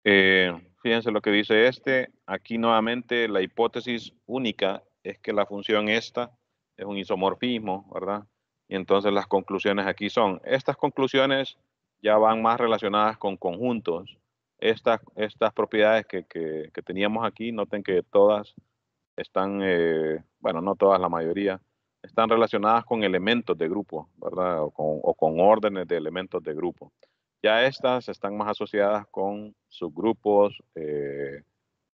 Eh, fíjense lo que dice este. Aquí nuevamente la hipótesis única es que la función esta es un isomorfismo, ¿verdad? Y entonces las conclusiones aquí son, estas conclusiones ya van más relacionadas con conjuntos, estas, estas propiedades que, teníamos aquí, noten que todas están, eh, bueno, no todas, la mayoría, están relacionadas con elementos de grupo, ¿verdad? O con, órdenes de elementos de grupo. Ya estas están más asociadas con subgrupos, eh,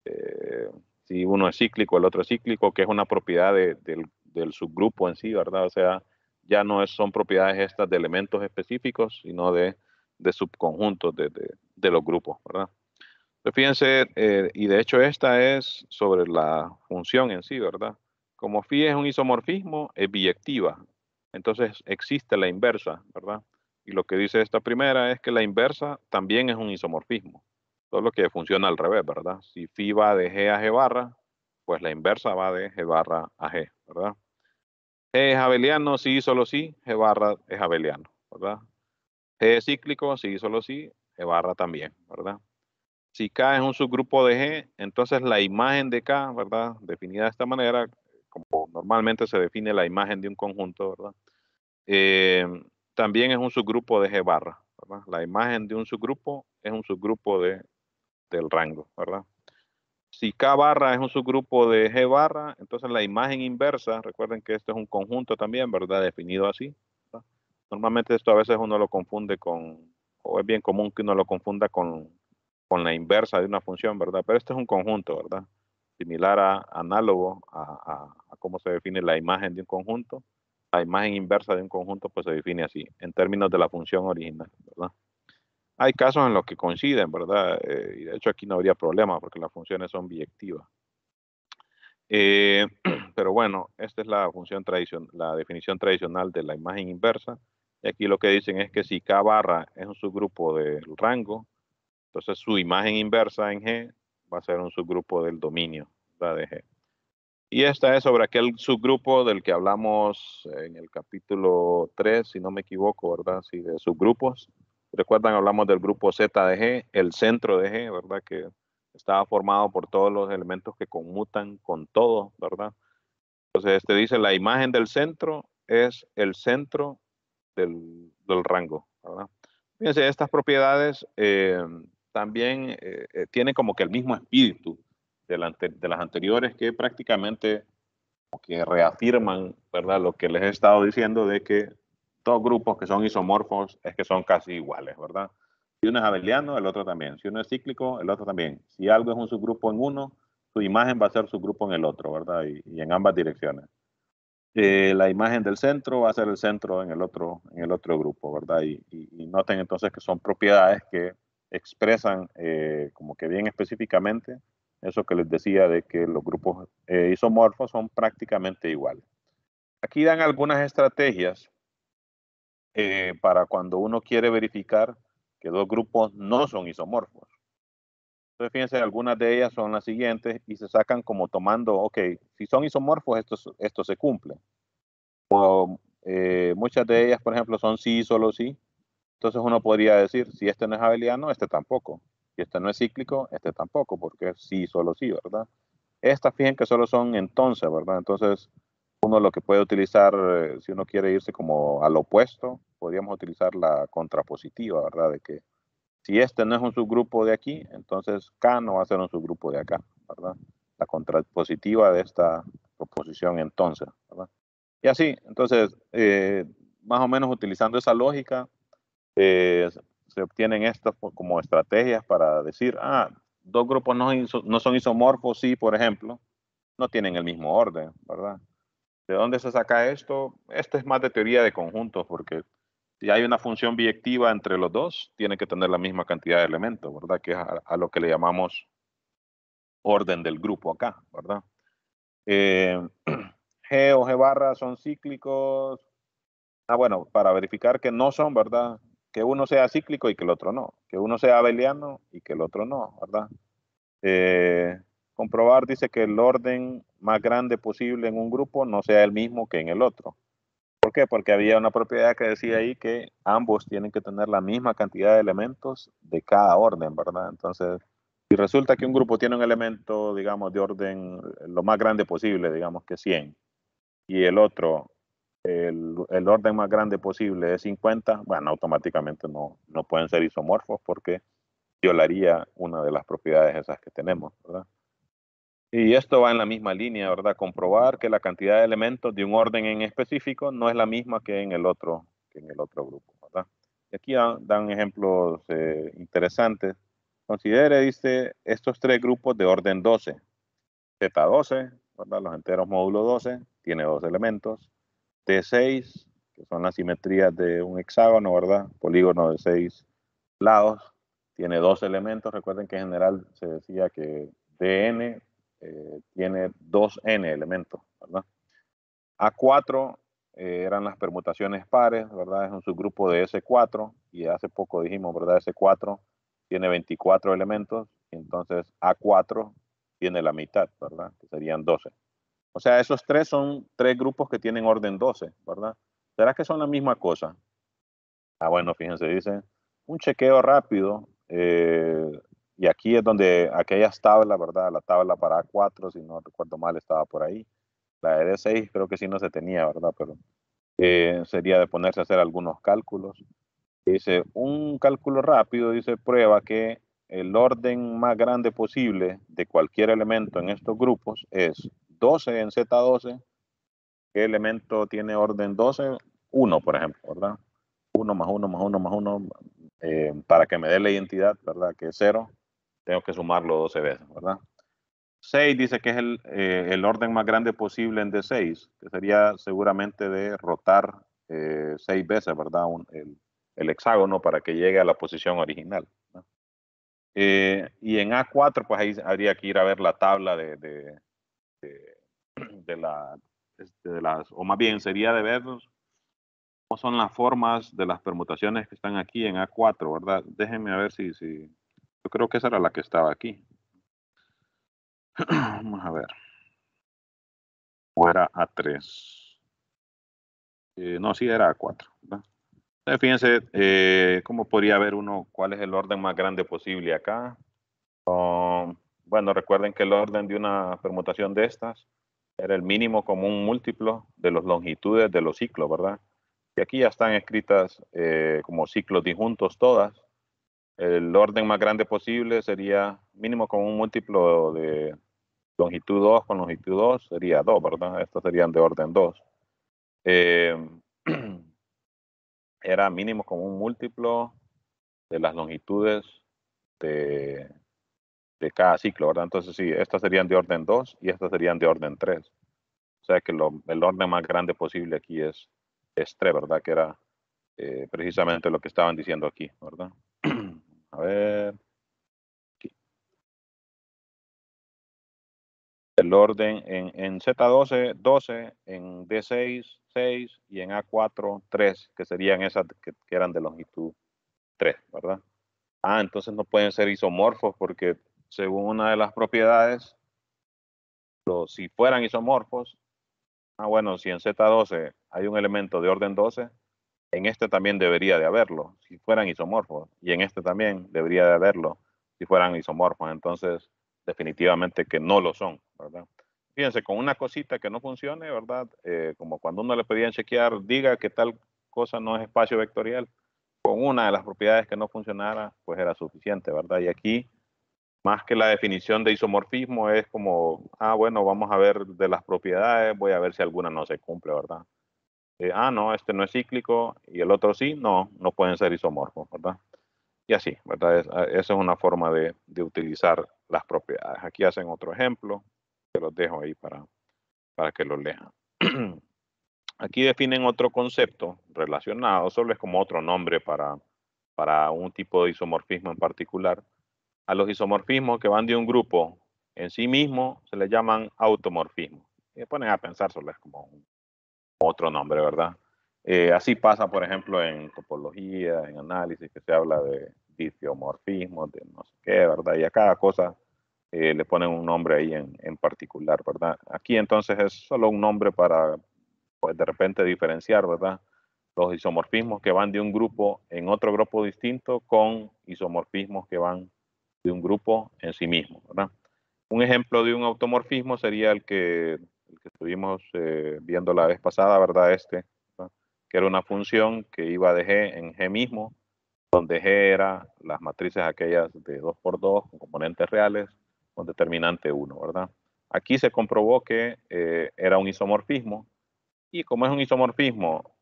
eh, si uno es cíclico, el otro es cíclico, que es una propiedad del, subgrupo en sí, ¿verdad? O sea, ya no son propiedades estas de elementos específicos, sino de, de subconjuntos, de, de de los grupos, ¿verdad? Entonces, fíjense, eh, y de hecho esta es sobre la función en sí, ¿verdad? Como phi es un isomorfismo, es biyectiva. Entonces existe la inversa, ¿verdad? Y lo que dice esta primera es que la inversa también es un isomorfismo. Solo que funciona al revés, ¿verdad? Si phi va de G a G barra, pues la inversa va de G barra a G, ¿verdad? G es abeliano, sí, solo sí, G barra es abeliano, ¿verdad? G es cíclico, sí, solo sí, G barra también, ¿verdad? Si K es un subgrupo de G, entonces la imagen de K, ¿verdad? Definida de esta manera, como normalmente se define la imagen de un conjunto, ¿verdad? Eh, también es un subgrupo de G barra, ¿verdad? La imagen de un subgrupo es un subgrupo de, del rango, ¿verdad? Si K barra es un subgrupo de G barra, entonces la imagen inversa, recuerden que esto es un conjunto también, ¿verdad? Definido así. ¿verdad? Normalmente esto a veces uno lo confunde con o es bien común que uno lo confunda con, la inversa de una función, ¿verdad? Pero este es un conjunto, ¿verdad? Similar a, análogo a, cómo se define la imagen de un conjunto, la imagen inversa de un conjunto pues se define así, en términos de la función original, ¿verdad? Hay casos en los que coinciden, ¿verdad? Eh, y de hecho aquí no habría problema porque las funciones son biyectivas. Eh, pero bueno, esta es la función la definición tradicional de la imagen inversa y aquí lo que dicen es que si K barra es un subgrupo del rango, entonces su imagen inversa en G va a ser un subgrupo del dominio la de G. Y esta es sobre aquel subgrupo del que hablamos en el capítulo 3, si no me equivoco, ¿verdad? Sí, de subgrupos. Recuerdan, hablamos del grupo Z de G, el centro de G, ¿verdad? Que estaba formado por todos los elementos que conmutan con todo, ¿verdad? Entonces, este dice, la imagen del centro es el centro del, rango. ¿verdad? Fíjense, estas propiedades eh, también eh, eh, tienen como que el mismo espíritu de, las anteriores que prácticamente que reafirman ¿verdad? lo que les he estado diciendo de que dos grupos que son isomorfos es que son casi iguales, ¿verdad? Si uno es abeliano, el otro también. Si uno es cíclico, el otro también. Si algo es un subgrupo en uno, su imagen va a ser subgrupo en el otro, ¿verdad? y en ambas direcciones. Eh, la imagen del centro va a ser el centro en el otro, en el otro grupo, ¿verdad? Y, noten entonces que son propiedades que expresan eh, como que bien específicamente eso que les decía de que los grupos eh, isomorfos son prácticamente iguales. Aquí dan algunas estrategias para cuando uno quiere verificar que dos grupos no son isomorfos. Entonces, fíjense, algunas de ellas son las siguientes y se sacan como tomando, ok, si son isomorfos, esto, esto se cumple. Eh, muchas de ellas, por ejemplo, son sí y solo sí. Entonces uno podría decir, si este no es abeliano, este tampoco. Si este no es cíclico, este tampoco, porque es sí y solo sí, ¿verdad? Estas, fíjense que solo son entonces, ¿verdad? Entonces, uno lo que puede utilizar, eh, si uno quiere irse como al opuesto, podríamos utilizar la contrapositiva, ¿verdad? De que si este no es un subgrupo de aquí, entonces K no va a ser un subgrupo de acá, ¿verdad? La contrapositiva de esta proposición entonces, ¿verdad? Y así, entonces, eh, más o menos utilizando esa lógica, eh, se obtienen estas como estrategias para decir, ah, dos grupos no, son isomorfos, sí, por ejemplo, no tienen el mismo orden, ¿verdad? ¿De dónde se saca esto? Esto es más de teoría de conjuntos, porque si hay una función biyectiva entre los dos, tiene que tener la misma cantidad de elementos, ¿verdad? Que es a, lo que le llamamos orden del grupo acá, ¿verdad? Eh, G o G barra son cíclicos. Ah, bueno, para verificar que no son, ¿verdad? Que uno sea cíclico y que el otro no. Que uno sea abeliano y que el otro no, ¿verdad? Eh, comprobar dice que el orden más grande posible en un grupo no sea el mismo que en el otro. ¿Por qué? Porque había una propiedad que decía ahí que ambos tienen que tener la misma cantidad de elementos de cada orden, ¿verdad? Entonces, si resulta que un grupo tiene un elemento, digamos, de orden eh, lo más grande posible, digamos que 100, y el otro, el, orden más grande posible es 50, bueno, automáticamente no, no pueden ser isomorfos porque violaría una de las propiedades esas que tenemos, ¿verdad? Y esto va en la misma línea, ¿verdad? Comprobar que la cantidad de elementos de un orden en específico no es la misma que en el otro, que en el otro grupo, ¿verdad? Y aquí dan, ejemplos eh, interesantes. Considere, dice, estos tres grupos de orden 12. Z12, ¿verdad? Los enteros módulo 12, tiene dos elementos. T6, que son las simetrías de un hexágono, ¿verdad? Polígono de seis lados, tiene dos elementos. Recuerden que en general se decía que DN eh, tiene 2n elementos, ¿verdad? A4 eh, eran las permutaciones pares, ¿verdad? Es un subgrupo de S4 y hace poco dijimos, ¿verdad? S4 tiene 24 elementos, y entonces A4 tiene la mitad, ¿verdad? Que serían 12. O sea, esos tres son tres grupos que tienen orden 12, ¿verdad? ¿Será que son la misma cosa? Ah, bueno, fíjense, dice, un chequeo rápido eh, y aquí es donde aquellas tablas, ¿verdad? La tabla para A4, si no recuerdo mal, estaba por ahí. La de D6 creo que sí no se tenía, ¿verdad? Pero eh, sería de ponerse a hacer algunos cálculos. Dice, un cálculo rápido, dice, prueba que el orden más grande posible de cualquier elemento en estos grupos es 12 en Z12. ¿Qué elemento tiene orden 12? 1, por ejemplo, ¿verdad? 1 más 1 más 1 más 1 eh, para que me dé la identidad, ¿verdad? Que es 0 tengo que sumarlo 12 veces, ¿verdad? 6 dice que es el, eh, el orden más grande posible en D6, que sería seguramente de rotar 6 eh, veces, ¿verdad? el, hexágono para que llegue a la posición original. Eh, y en A4, pues ahí habría que ir a ver la tabla de, de, de, la, este, de las, o más bien sería de ver cómo son las formas de las permutaciones que están aquí en A4, ¿verdad? Déjenme a ver si, si yo creo que esa era la que estaba aquí. Vamos a ver. O era A3. Eh, no, sí era A4. fíjense eh, cómo podría ver uno cuál es el orden más grande posible acá. Um, bueno, recuerden que el orden de una permutación de estas era el mínimo común múltiplo de las longitudes de los ciclos, ¿verdad? Y aquí ya están escritas eh, como ciclos disjuntos todas. El orden más grande posible sería mínimo con un múltiplo de longitud 2 con longitud 2 sería 2, ¿verdad? Estos serían de orden 2. Eh, era mínimo con un múltiplo de las longitudes de, de cada ciclo, ¿verdad? Entonces sí, estas serían de orden 2 y estas serían de orden 3. O sea que el orden más grande posible aquí es, es 3, ¿verdad? Que era eh, precisamente lo que estaban diciendo aquí, ¿verdad? A ver. Aquí. El orden en, Z12, 12, en D6, 6 y en A4, 3, que serían esas que, eran de longitud 3, ¿verdad? Ah, entonces no pueden ser isomorfos porque según una de las propiedades, si fueran isomorfos, ah, bueno, si en Z12 hay un elemento de orden 12, en este también debería de haberlo, si fueran isomorfos, y en este también debería de haberlo, si fueran isomorfos, entonces definitivamente que no lo son, ¿verdad? Fíjense, con una cosita que no funcione, ¿verdad? Eh, como cuando uno le pedían chequear, diga que tal cosa no es espacio vectorial, con una de las propiedades que no funcionara, pues era suficiente, ¿verdad? Y aquí, más que la definición de isomorfismo, es como, ah, bueno, vamos a ver de las propiedades, voy a ver si alguna no se cumple, ¿verdad? ah, no, este no es cíclico y el otro sí, no, no pueden ser isomorfos, ¿verdad? Y así, ¿verdad? Es, ah, esa es una forma de, utilizar las propiedades. Aquí hacen otro ejemplo, que los dejo ahí para, para que lo lean. Aquí definen otro concepto relacionado, solo es como otro nombre para, para un tipo de isomorfismo en particular. A los isomorfismos que van de un grupo en sí mismo se le llaman automorfismos. Y ponen a pensar, solo es como un otro nombre, ¿verdad? Eh, así pasa, por ejemplo, en topología, en análisis, que se habla de isomorfismos de no sé qué, ¿verdad? Y a cada cosa eh, le ponen un nombre ahí en, en, particular, ¿verdad? Aquí entonces es solo un nombre para, pues de repente diferenciar, ¿verdad? Los isomorfismos que van de un grupo en otro grupo distinto con isomorfismos que van de un grupo en sí mismo, ¿verdad? Un ejemplo de un automorfismo sería el que estuvimos eh, viendo la vez pasada, ¿verdad? Este, que era una función que iba de G en G mismo, donde G era las matrices aquellas de 2x2 con componentes reales con determinante 1, ¿verdad? Aquí se comprobó que eh, era un isomorfismo y como es un isomorfismo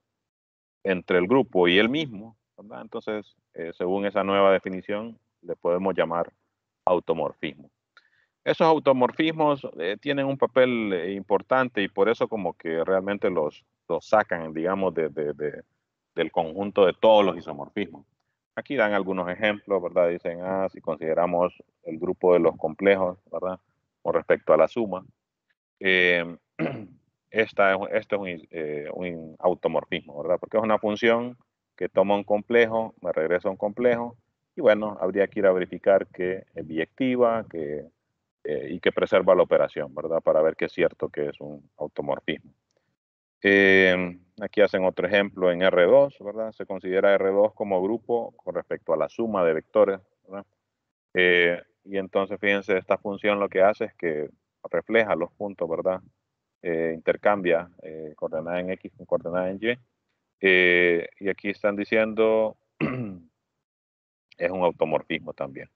entre el grupo y el mismo, ¿verdad? Entonces, eh, según esa nueva definición, le podemos llamar automorfismo esos automorfismos eh, tienen un papel eh, importante y por eso como que realmente los, sacan, digamos, del conjunto de todos los isomorfismos. Aquí dan algunos ejemplos, ¿verdad? Dicen, ah, si consideramos el grupo de los complejos, ¿verdad? Con respecto a la suma. Em, esta, este es un, eh, un automorfismo, ¿verdad? Porque es una función que toma un complejo, me regresa un complejo, y bueno, habría que ir a verificar que es biyectiva, que eh, y que preserva la operación, ¿verdad? Para ver que es cierto que es un automorfismo. Eh, aquí hacen otro ejemplo en R2, ¿verdad? Se considera R2 como grupo con respecto a la suma de vectores, ¿verdad? Eh, y entonces, fíjense, esta función lo que hace es que refleja los puntos, ¿verdad? intercambia coordenada en X con coordenada en Y. y aquí están diciendo, es un automorfismo también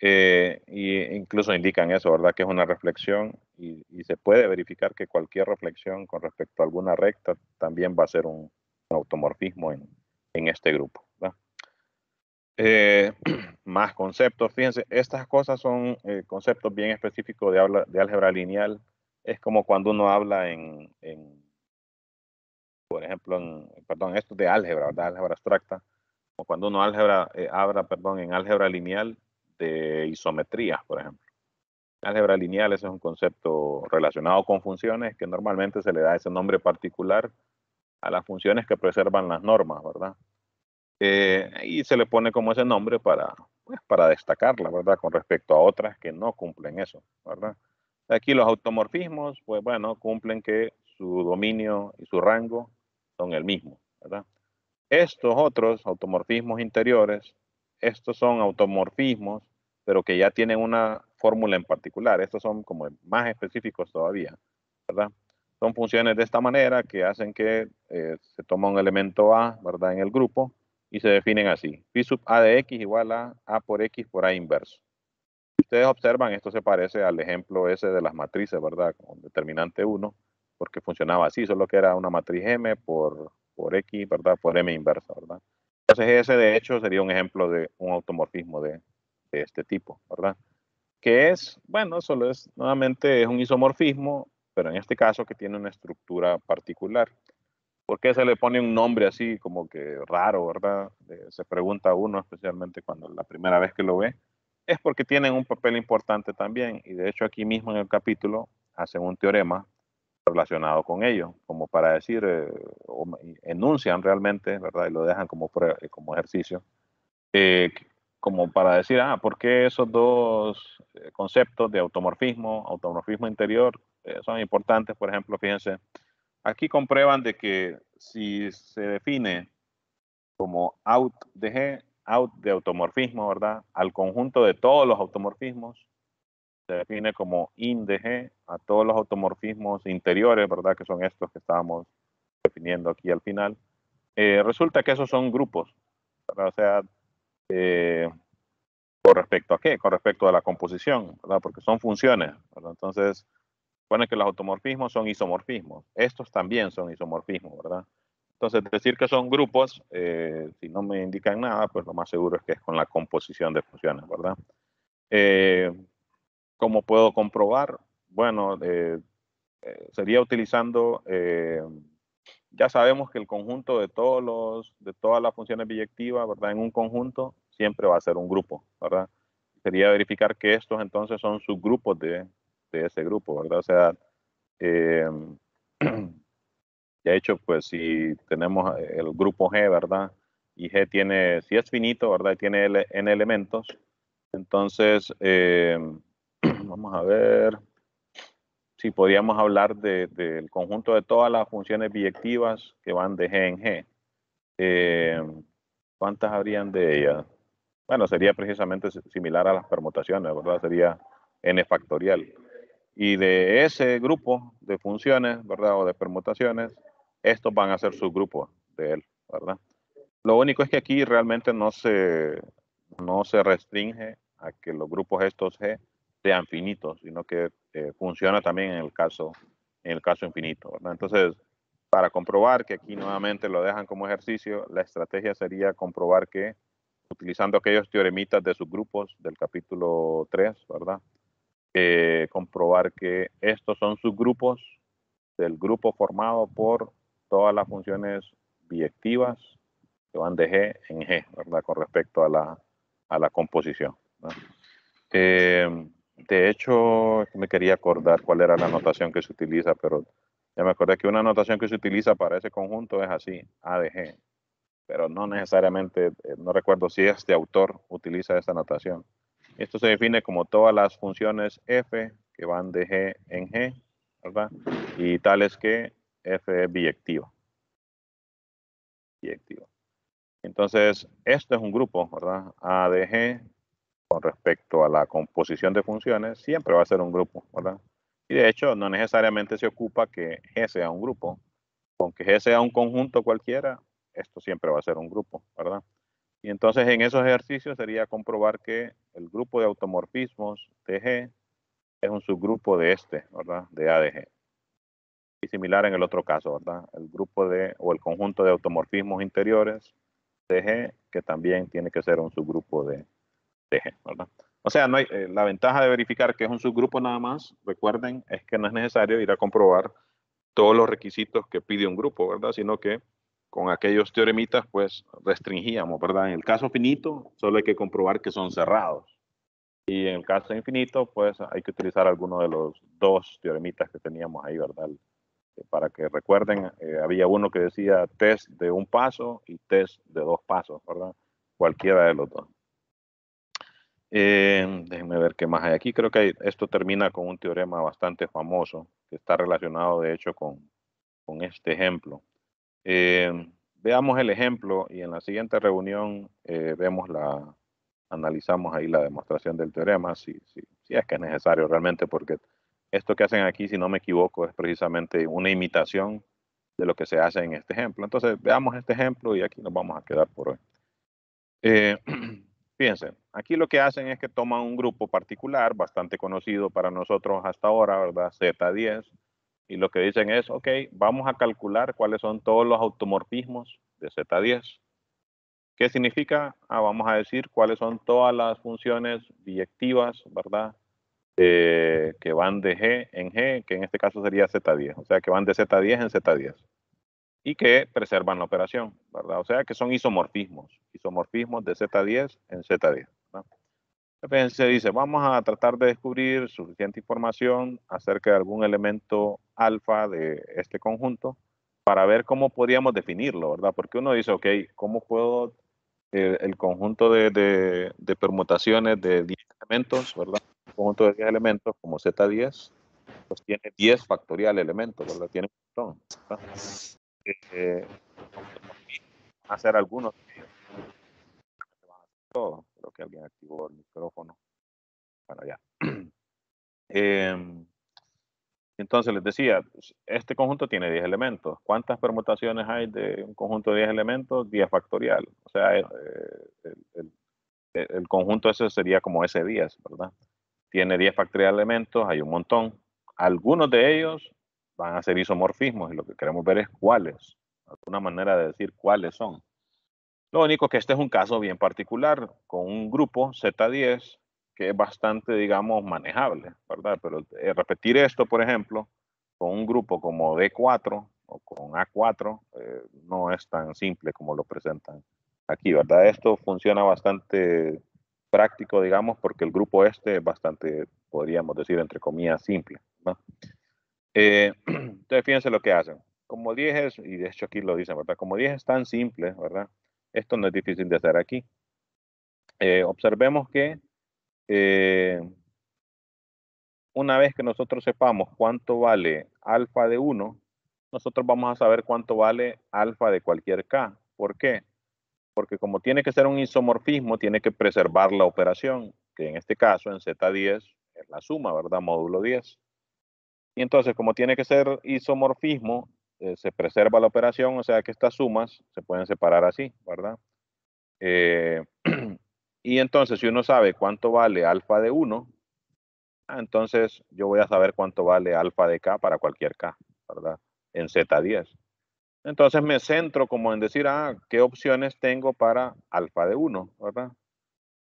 e incluso indican eso, ¿verdad? Que es una reflexión y, se puede verificar que cualquier reflexión con respecto a alguna recta también va a ser un, automorfismo en, en, este grupo. Eh, más conceptos, fíjense, estas cosas son eh, conceptos bien específicos de, de álgebra lineal. Es como cuando uno habla en, por ejemplo, en, perdón, esto de álgebra, ¿verdad? Álgebra abstracta. O cuando uno álgebra, eh, habla, perdón, en álgebra lineal, de isometrías, por ejemplo. Álgebra lineal, ese es un concepto relacionado con funciones que normalmente se le da ese nombre particular a las funciones que preservan las normas, ¿verdad? Eh, y se le pone como ese nombre para, pues, para destacarla, ¿verdad? Con respecto a otras que no cumplen eso, ¿verdad? Aquí los automorfismos, pues bueno, cumplen que su dominio y su rango son el mismo, ¿verdad? Estos otros automorfismos interiores estos son automorfismos, pero que ya tienen una fórmula en particular. Estos son como más específicos todavía, ¿verdad? Son funciones de esta manera que hacen que eh, se toma un elemento A, ¿verdad? En el grupo y se definen así. P sub A de X igual a A por X por A inverso. Ustedes observan, esto se parece al ejemplo ese de las matrices, ¿verdad? Con determinante 1, porque funcionaba así, solo que era una matriz M por, por X, ¿verdad? Por M inversa, ¿verdad? ese, de hecho, sería un ejemplo de un automorfismo de, este tipo, ¿verdad? Que es, bueno, solo es, nuevamente, es un isomorfismo, pero en este caso que tiene una estructura particular. ¿Por qué se le pone un nombre así como que raro, verdad? se pregunta uno, especialmente cuando la primera vez que lo ve. Es porque tienen un papel importante también, y de hecho aquí mismo en el capítulo hacen un teorema relacionado con ello, como para decir, eh, enuncian realmente, ¿verdad? Y lo dejan como, eh, como ejercicio, eh, como para decir, ah, ¿por qué esos dos conceptos de automorfismo, automorfismo interior, son importantes? Por ejemplo, fíjense, aquí comprueban de que si se define como out de G, out de automorfismo, ¿verdad? Al conjunto de todos los automorfismos, se define como índice a todos los automorfismos interiores, ¿verdad? Que son estos que estábamos definiendo aquí al final. Eh, resulta que esos son grupos, ¿verdad? O sea, eh, ¿con respecto a qué? Con respecto a la composición, ¿verdad? Porque son funciones, ¿verdad? Entonces, supone que los automorfismos son isomorfismos. Estos también son isomorfismos, ¿verdad? Entonces, decir que son grupos, eh, si no me indican nada, pues lo más seguro es que es con la composición de funciones, ¿verdad? Eh, ¿Cómo puedo comprobar? Bueno, eh, eh, sería utilizando, eh, ya sabemos que el conjunto de, todos los, de todas las funciones biyectivas, ¿verdad? En un conjunto siempre va a ser un grupo, ¿verdad? Sería verificar que estos entonces son subgrupos de, ese grupo, ¿verdad? O sea, eh, de hecho, pues si tenemos el grupo G, ¿verdad? Y G tiene, si es finito, ¿verdad? Y tiene N elementos, entonces... Vamos a ver si podríamos hablar del conjunto de todas las funciones biyectivas que van de G en G. Eh, ¿Cuántas habrían de ellas? Bueno, sería precisamente similar a las permutaciones, ¿verdad? Sería n factorial. Y de ese grupo de funciones, ¿verdad? O de permutaciones, estos van a ser subgrupos de él, ¿verdad? Lo único es que aquí realmente no se, no se restringe a que los grupos estos G sean finitos, sino que eh, funciona también en el caso, en el caso infinito. Entonces, para comprobar que aquí nuevamente lo dejan como ejercicio, la estrategia sería comprobar que utilizando aquellos teoremitas de subgrupos del capítulo 3, ¿verdad? Eh, comprobar que estos son subgrupos del grupo formado por todas las funciones biyectivas que van de G en G, ¿verdad? Con respecto a la, a la composición. Eh, de hecho, me quería acordar cuál era la notación que se utiliza, pero ya me acordé que una notación que se utiliza para ese conjunto es así, A ADG, pero no necesariamente, eh, no recuerdo si este autor utiliza esta notación. Esto se define como todas las funciones f que van de g en g, ¿verdad? Y tales que f es biyectiva. Biyectiva. Entonces, esto es un grupo, ¿verdad? A de g con respecto a la composición de funciones, siempre va a ser un grupo, ¿verdad? Y de hecho, no necesariamente se ocupa que G sea un grupo. Con que G sea un conjunto cualquiera, esto siempre va a ser un grupo, ¿verdad? Y entonces en esos ejercicios sería comprobar que el grupo de automorfismos de G es un subgrupo de este, ¿verdad? De A de G. Y similar en el otro caso, ¿verdad? El grupo de, o el conjunto de automorfismos interiores de G, que también tiene que ser un subgrupo de deje, ¿verdad? O sea, no hay, eh, la ventaja de verificar que es un subgrupo nada más, recuerden, es que no es necesario ir a comprobar todos los requisitos que pide un grupo, ¿verdad? Sino que con aquellos teoremitas, pues restringíamos, ¿verdad? En el caso finito, solo hay que comprobar que son cerrados. Y en el caso infinito, pues hay que utilizar alguno de los dos teoremitas que teníamos ahí, ¿verdad? Eh, para que recuerden, eh, había uno que decía test de un paso y test de dos pasos, ¿verdad? Cualquiera de los dos. Eh, déjenme ver qué más hay aquí. Creo que esto termina con un teorema bastante famoso que está relacionado, de hecho, con, con este ejemplo. Eh, veamos el ejemplo y en la siguiente reunión eh, vemos la, analizamos ahí la demostración del teorema, si, si, es que es necesario realmente, porque esto que hacen aquí, si no me equivoco, es precisamente una imitación de lo que se hace en este ejemplo. Entonces, veamos este ejemplo y aquí nos vamos a quedar por hoy. Eh, Piensen, aquí lo que hacen es que toman un grupo particular, bastante conocido para nosotros hasta ahora, ¿verdad? Z10, y lo que dicen es, ok, vamos a calcular cuáles son todos los automorfismos de Z10. ¿Qué significa? Ah, vamos a decir cuáles son todas las funciones biyectivas, ¿verdad? Eh, que van de G en G, que en este caso sería Z10, o sea, que van de Z10 en Z10 y que preservan la operación, ¿verdad? O sea que son isomorfismos, isomorfismos de Z10 en Z10. ¿verdad? Entonces se dice, vamos a tratar de descubrir suficiente información acerca de algún elemento alfa de este conjunto para ver cómo podríamos definirlo, ¿verdad? Porque uno dice, ok, ¿cómo puedo eh, el, conjunto de, de, de, permutaciones de 10 elementos, ¿verdad? Un conjunto de 10 elementos como Z10, pues tiene 10 factorial elementos, ¿verdad? Tiene un montón. Eh, hacer algunos todo creo que alguien activó el micrófono para allá em, entonces les decía este conjunto tiene 10 elementos ¿cuántas permutaciones hay de un conjunto de 10 elementos? 10 factorial o sea eh, el, el, conjunto ese sería como ese 10 ¿verdad? tiene 10 factorial elementos hay un montón algunos de ellos van a ser isomorfismos y lo que queremos ver es cuáles, alguna manera de decir cuáles son. Lo único que este es un caso bien particular, con un grupo Z10 que es bastante, digamos, manejable, ¿verdad? Pero eh, repetir esto, por ejemplo, con un grupo como D4 o con A4, eh, no es tan simple como lo presentan aquí, ¿verdad? Esto funciona bastante práctico, digamos, porque el grupo este es bastante, podríamos decir, entre comillas, simple. ¿no? Eh, entonces, fíjense lo que hacen. Como 10 es, y de hecho aquí lo dicen, ¿verdad? Como 10 es tan simple, ¿verdad? Esto no es difícil de hacer aquí. Eh, observemos que eh, una vez que nosotros sepamos cuánto vale alfa de 1, nosotros vamos a saber cuánto vale alfa de cualquier k. ¿Por qué? Porque como tiene que ser un isomorfismo, tiene que preservar la operación, que en este caso en Z10 es la suma, ¿verdad? Módulo 10. Y entonces, como tiene que ser isomorfismo, eh, se preserva la operación, o sea que estas sumas se pueden separar así, ¿verdad? Eh, y entonces, si uno sabe cuánto vale alfa de 1, ah, entonces yo voy a saber cuánto vale alfa de k para cualquier k, ¿verdad? En Z10. Entonces me centro como en decir, ah, ¿qué opciones tengo para alfa de 1, ¿verdad?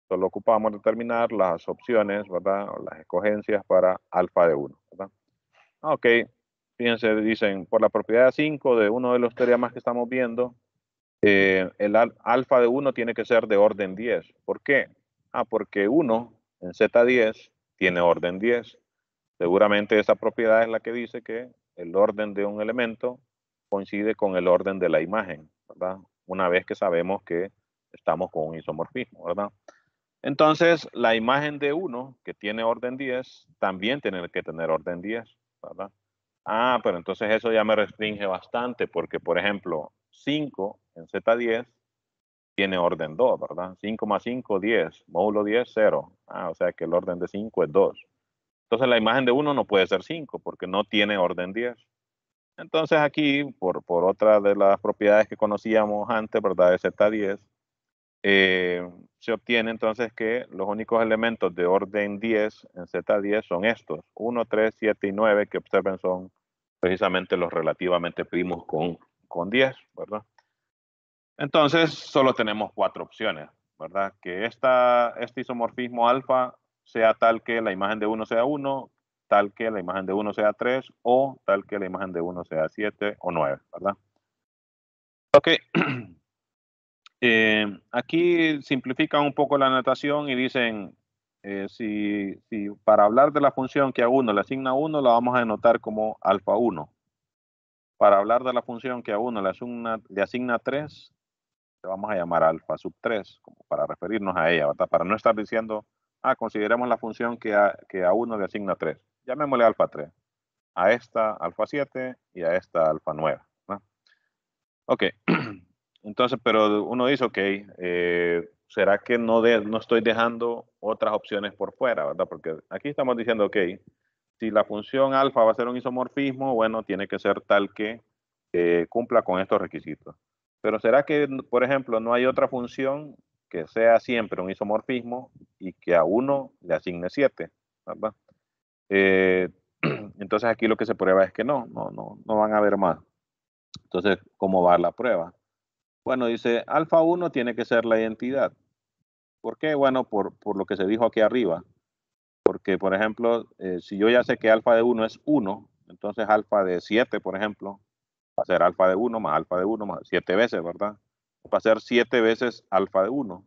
Solo ocupamos determinar las opciones, ¿verdad? O las escogencias para alfa de 1, ¿verdad? Ah, ok, fíjense, dicen, por la propiedad 5 de uno de los teoremas que estamos viendo, eh, el alfa de 1 tiene que ser de orden 10. ¿Por qué? Ah, porque 1 en Z10 tiene orden 10. Seguramente esa propiedad es la que dice que el orden de un elemento coincide con el orden de la imagen, ¿verdad? Una vez que sabemos que estamos con un isomorfismo, ¿verdad? Entonces, la imagen de 1, que tiene orden 10, también tiene que tener orden 10. ¿verdad? Ah, pero entonces eso ya me restringe bastante porque, por ejemplo, 5 en Z10 tiene orden 2, ¿verdad? 5 más 5, 10. Módulo 10, 0. Ah, o sea que el orden de 5 es 2. Entonces la imagen de 1 no puede ser 5 porque no tiene orden 10. Entonces aquí, por, por otra de las propiedades que conocíamos antes, ¿verdad? De Z10, eh, se obtiene entonces que los únicos elementos de orden 10 en Z10 son estos, 1, 3, 7 y 9, que observen son precisamente los relativamente primos con, con 10, ¿verdad? Entonces, solo tenemos cuatro opciones, ¿verdad? Que esta, este isomorfismo alfa sea tal que la imagen de 1 sea 1, tal que la imagen de 1 sea 3 o tal que la imagen de 1 sea 7 o 9, ¿verdad? Ok. Eh, aquí simplifican un poco la notación y dicen, eh, si, para hablar de la función que a uno le asigna 1, la vamos a denotar como alfa 1. Para hablar de la función que a uno le asigna, 3, le vamos a llamar alfa sub 3, como para referirnos a ella, Para no estar diciendo, ah, consideremos la función que a, que uno le asigna 3. Llamémosle alfa 3. A esta alfa 7 y a esta alfa 9. ¿no? Ok. Entonces, pero uno dice, ok, eh, ¿será que no, no estoy dejando otras opciones por fuera, verdad? Porque aquí estamos diciendo, ok, si la función alfa va a ser un isomorfismo, bueno, tiene que ser tal que eh, cumpla con estos requisitos. Pero ¿será que, por ejemplo, no hay otra función que sea siempre un isomorfismo y que a uno le asigne 7? ¿verdad? Eh, entonces aquí lo que se prueba es que no, no, no, no van a haber más. Entonces, ¿cómo va la prueba? Bueno, dice, alfa 1 tiene que ser la identidad. ¿Por qué? Bueno, por, lo que se dijo aquí arriba. Porque, por ejemplo, eh, si yo ya sé que alfa de 1 es 1, entonces alfa de 7, por ejemplo, va a ser alfa de 1 más alfa de 1 más 7 veces, ¿verdad? Va a ser 7 veces alfa de 1.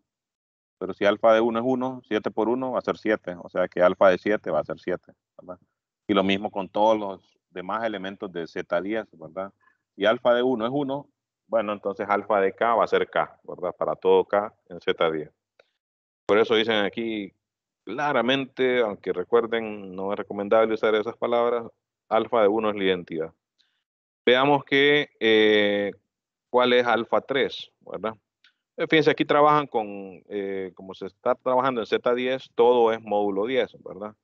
Pero si alfa de 1 es 1, 7 por 1 va a ser 7. O sea que alfa de 7 va a ser 7, ¿verdad? Y lo mismo con todos los demás elementos de Z10, ¿verdad? Y alfa de 1 es 1, bueno, entonces alfa de K va a ser K, ¿verdad? Para todo K en Z10. Por eso dicen aquí claramente, aunque recuerden, no es recomendable usar esas palabras, alfa de 1 es la identidad. Veamos que, eh, cuál es alfa 3, ¿verdad? Eh, fíjense, aquí trabajan con, eh, como se está trabajando en Z10, todo es módulo 10, ¿verdad?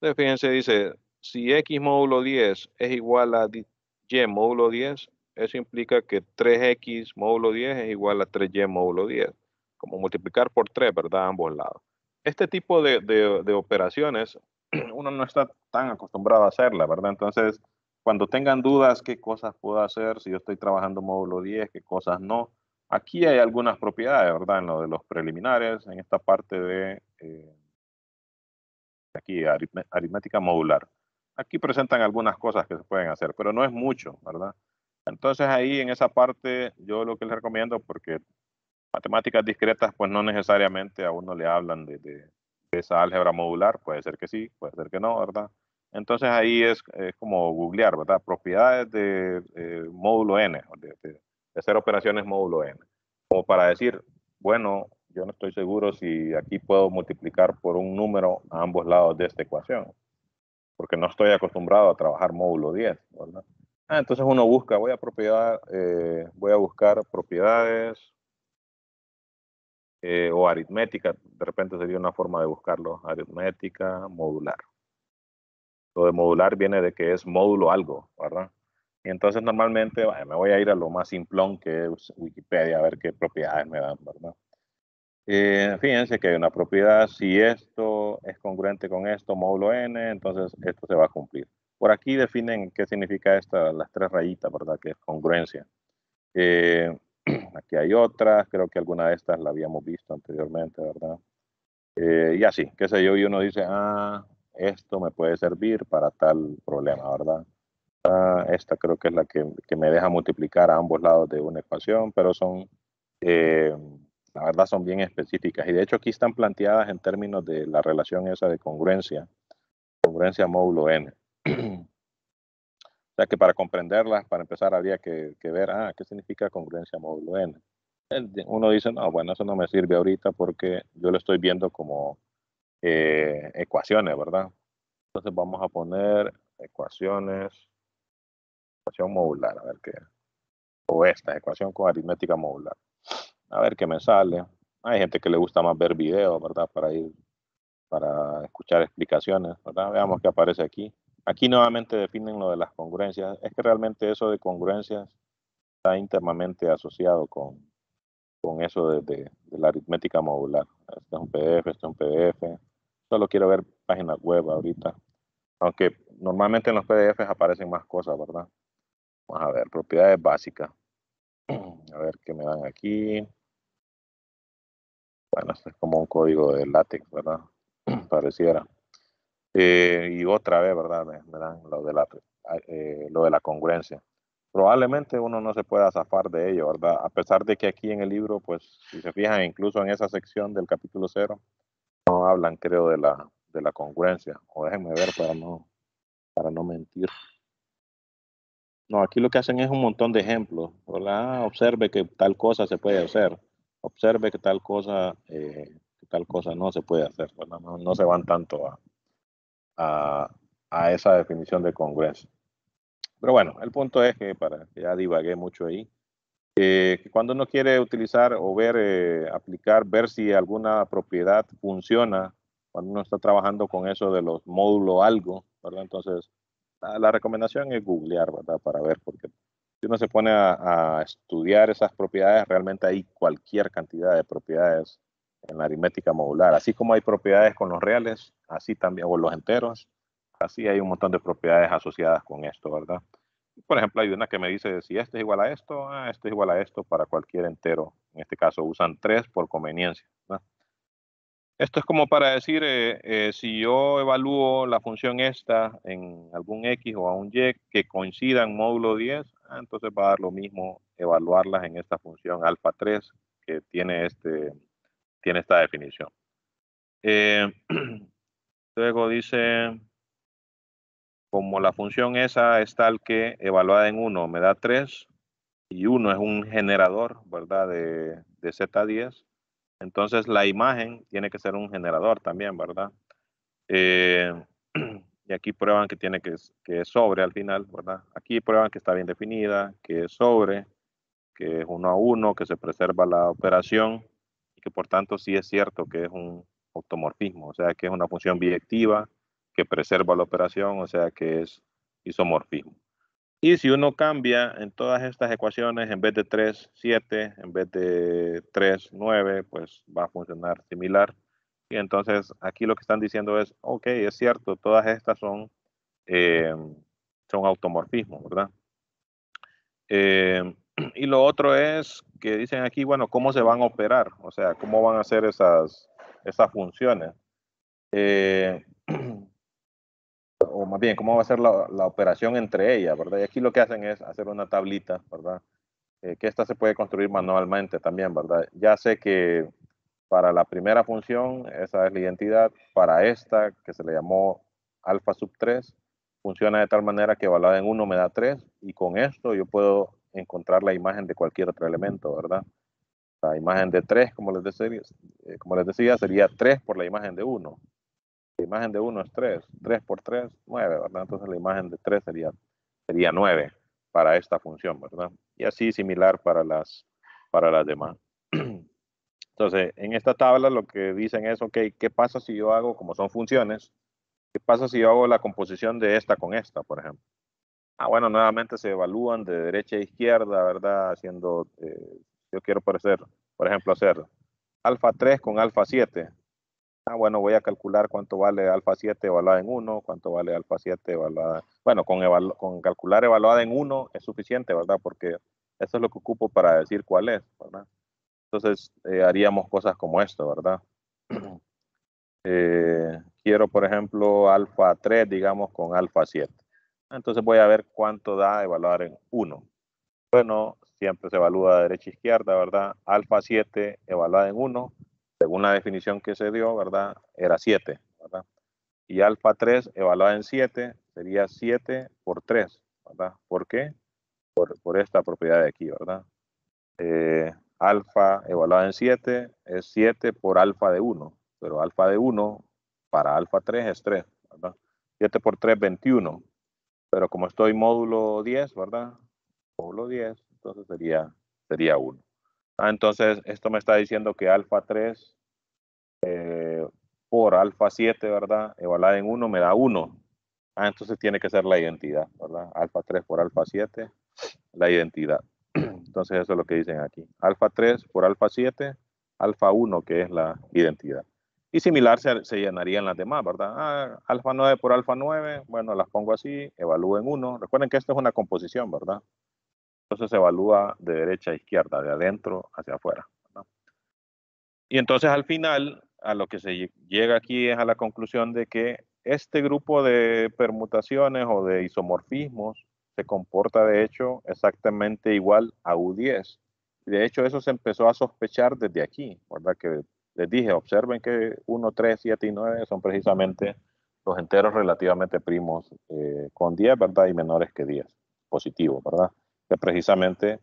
Entonces, fíjense, dice, si X módulo 10 es igual a Y módulo 10, eso implica que 3x módulo 10 es igual a 3y módulo 10, como multiplicar por 3, ¿verdad? ambos lados. Este tipo de, operaciones uno no está tan acostumbrado a hacerla, ¿verdad? Entonces, cuando tengan dudas, qué cosas puedo hacer, si yo estoy trabajando módulo 10, qué cosas no. Aquí hay algunas propiedades, ¿verdad? En lo de los preliminares, en esta parte de, eh, aquí, aritmética modular. Aquí presentan algunas cosas que se pueden hacer, pero no es mucho, ¿verdad? Entonces ahí en esa parte yo lo que les recomiendo, porque matemáticas discretas pues no necesariamente a uno le hablan de, esa álgebra modular, puede ser que sí, puede ser que no, ¿verdad? Entonces ahí es, es como googlear, ¿verdad? Propiedades de eh, módulo n, de, hacer operaciones módulo n, O para decir, bueno, yo no estoy seguro si aquí puedo multiplicar por un número a ambos lados de esta ecuación, porque no estoy acostumbrado a trabajar módulo 10, ¿verdad? Ah, entonces uno busca, voy a propiedad, eh, voy a buscar propiedades eh, o aritmética, de repente sería una forma de buscarlo, aritmética modular. Lo de modular viene de que es módulo algo, ¿verdad? Y entonces normalmente me voy a ir a lo más simplón que es Wikipedia, a ver qué propiedades me dan, ¿verdad? Eh, fíjense que hay una propiedad, si esto es congruente con esto, módulo n, entonces esto se va a cumplir por aquí definen qué significa esta, las tres rayitas, ¿verdad? Que es congruencia. Eh, aquí hay otras, creo que alguna de estas la habíamos visto anteriormente, ¿verdad? Eh, y así, qué sé yo, y uno dice, ah, esto me puede servir para tal problema, ¿verdad? Ah, esta creo que es la que, me deja multiplicar a ambos lados de una ecuación, pero son, eh, la verdad, son bien específicas. Y de hecho aquí están planteadas en términos de la relación esa de congruencia, congruencia módulo n. O sea que para comprenderlas, para empezar, habría que, ver, ah, ¿qué significa congruencia módulo n? Uno dice, no, bueno, eso no me sirve ahorita porque yo lo estoy viendo como eh, ecuaciones, ¿verdad? Entonces vamos a poner ecuaciones, ecuación modular, a ver qué, o esta, ecuación con aritmética modular. A ver qué me sale. Hay gente que le gusta más ver videos, ¿verdad? Para ir, para escuchar explicaciones, ¿verdad? Veamos qué aparece aquí aquí nuevamente definen lo de las congruencias. Es que realmente eso de congruencias está íntimamente asociado con, con eso de, la aritmética modular. Este es un PDF, este es un PDF. Solo quiero ver páginas web ahorita. Aunque normalmente en los PDFs aparecen más cosas, ¿verdad? Vamos a ver, propiedades básicas. A ver qué me dan aquí. Bueno, esto es como un código de látex, ¿verdad? Pareciera. Eh, y otra vez, ¿verdad? ¿verdad? Lo, de la, ah, eh, lo de la congruencia. Probablemente uno no se pueda zafar de ello, ¿verdad? A pesar de que aquí en el libro, pues, si se fijan, incluso en esa sección del capítulo cero, no hablan, creo, de la, de la congruencia. O déjenme ver para no, para no mentir. No, aquí lo que hacen es un montón de ejemplos. ¿verdad? Ah, observe que tal cosa se puede hacer. Observe que tal cosa, eh, que tal cosa no se puede hacer. no se van tanto a, a, esa definición de Congreso. Pero bueno, el punto es que, para ya divagué mucho ahí, eh, que cuando uno quiere utilizar o ver, eh, aplicar, ver si alguna propiedad funciona, cuando uno está trabajando con eso de los módulos algo, ¿verdad? Entonces, la, recomendación es googlear, ¿verdad? Para ver, porque si uno se pone a estudiar esas propiedades, realmente hay cualquier cantidad de propiedades en la aritmética modular. Así como hay propiedades con los reales, así también, o los enteros, así hay un montón de propiedades asociadas con esto, ¿verdad? Por ejemplo, hay una que me dice si este es igual a esto, esto ah, este es igual a esto para cualquier entero. En este caso usan tres por conveniencia. Esto es como para decir, eh, eh, si yo evalúo la función esta en algún X o a un Y que coincidan módulo 10, ah, entonces va a dar lo mismo evaluarlas en esta función alfa 3 que tiene este tiene esta definición. Eh, luego dice, como la función esa es tal que evaluada en 1 me da 3 y 1 es un generador, ¿verdad? De, Z10. Entonces la imagen tiene que ser un generador también, ¿verdad? Eh, y aquí prueban que tiene que, que es sobre al final, ¿verdad? Aquí prueban que está bien definida, que es sobre, que es uno a uno, que se preserva la operación que por tanto sí es cierto que es un automorfismo, o sea que es una función biyectiva que preserva la operación, o sea que es isomorfismo. Y si uno cambia en todas estas ecuaciones, en vez de 3, 7, en vez de 3, 9, pues va a funcionar similar. Y entonces aquí lo que están diciendo es, ok, es cierto, todas estas son, eh, son automorfismos, ¿verdad? Eh, Y lo otro es que dicen aquí, bueno, cómo se van a operar, o sea, cómo van a hacer esas, esas funciones. Eh, o más bien, cómo va a ser la, operación entre ellas, ¿verdad? Y aquí lo que hacen es hacer una tablita, ¿verdad? Eh, que esta se puede construir manualmente también, ¿verdad? Ya sé que para la primera función, esa es la identidad, para esta que se le llamó alfa sub 3, funciona de tal manera que evaluada en 1 me da 3 y con esto yo puedo encontrar la imagen de cualquier otro elemento, ¿verdad? La imagen de 3, como les decía, eh, como les decía sería 3 por la imagen de 1. La imagen de 1 es 3, 3 por 3, 9, ¿verdad? Entonces la imagen de 3 sería, sería 9 para esta función, ¿verdad? Y así similar para las, para las demás. Entonces, en esta tabla lo que dicen es, ok, ¿qué pasa si yo hago, como son funciones, qué pasa si yo hago la composición de esta con esta, por ejemplo? Ah, bueno, nuevamente se evalúan de derecha a izquierda, ¿verdad? Haciendo, eh, yo quiero por ejemplo, hacer alfa 3 con alfa 7. Ah, bueno, voy a calcular cuánto vale alfa 7 evaluada en 1, cuánto vale alfa 7 evaluada. Bueno, con, con calcular evaluada en 1 es suficiente, ¿verdad? Porque eso es lo que ocupo para decir cuál es, ¿verdad? Entonces eh, haríamos cosas como esto, ¿verdad? Eh, quiero, por ejemplo, alfa 3, digamos, con alfa 7. Entonces voy a ver cuánto da evaluar en 1. Bueno, siempre se evalúa de derecha a izquierda, ¿verdad? Alfa 7 evaluada en 1, según la definición que se dio, ¿verdad? Era 7, ¿verdad? Y alfa 3 evaluada en 7 sería 7 por 3, ¿verdad? ¿Por qué? Por, esta propiedad de aquí, ¿verdad? Eh, alfa evaluada en 7 es 7 por alfa de 1, pero alfa de 1 para alfa 3 es 3, ¿verdad? 7 por 3, 21. Pero como estoy módulo 10, ¿verdad? Módulo 10, entonces sería, sería 1. Ah, entonces, esto me está diciendo que alfa 3 eh, por alfa 7, ¿verdad? Evaluada en 1 me da 1. Ah, entonces tiene que ser la identidad, ¿verdad? Alfa 3 por alfa 7, la identidad. Entonces, eso es lo que dicen aquí. Alfa 3 por alfa 7, alfa 1, que es la identidad. Y similar se, llenarían las demás, ¿verdad? Ah, alfa 9 por alfa 9, bueno, las pongo así, evalúen uno. Recuerden que esto es una composición, ¿verdad? Entonces se evalúa de derecha a izquierda, de adentro hacia afuera. Y entonces al final, a lo que se llega aquí es a la conclusión de que este grupo de permutaciones o de isomorfismos se comporta de hecho exactamente igual a U10. De hecho, eso se empezó a sospechar desde aquí, ¿verdad? Que les dije, observen que 1, 3, 7 y 9 son precisamente los enteros relativamente primos eh, con 10, ¿verdad? Y menores que 10, positivo, ¿verdad? Que precisamente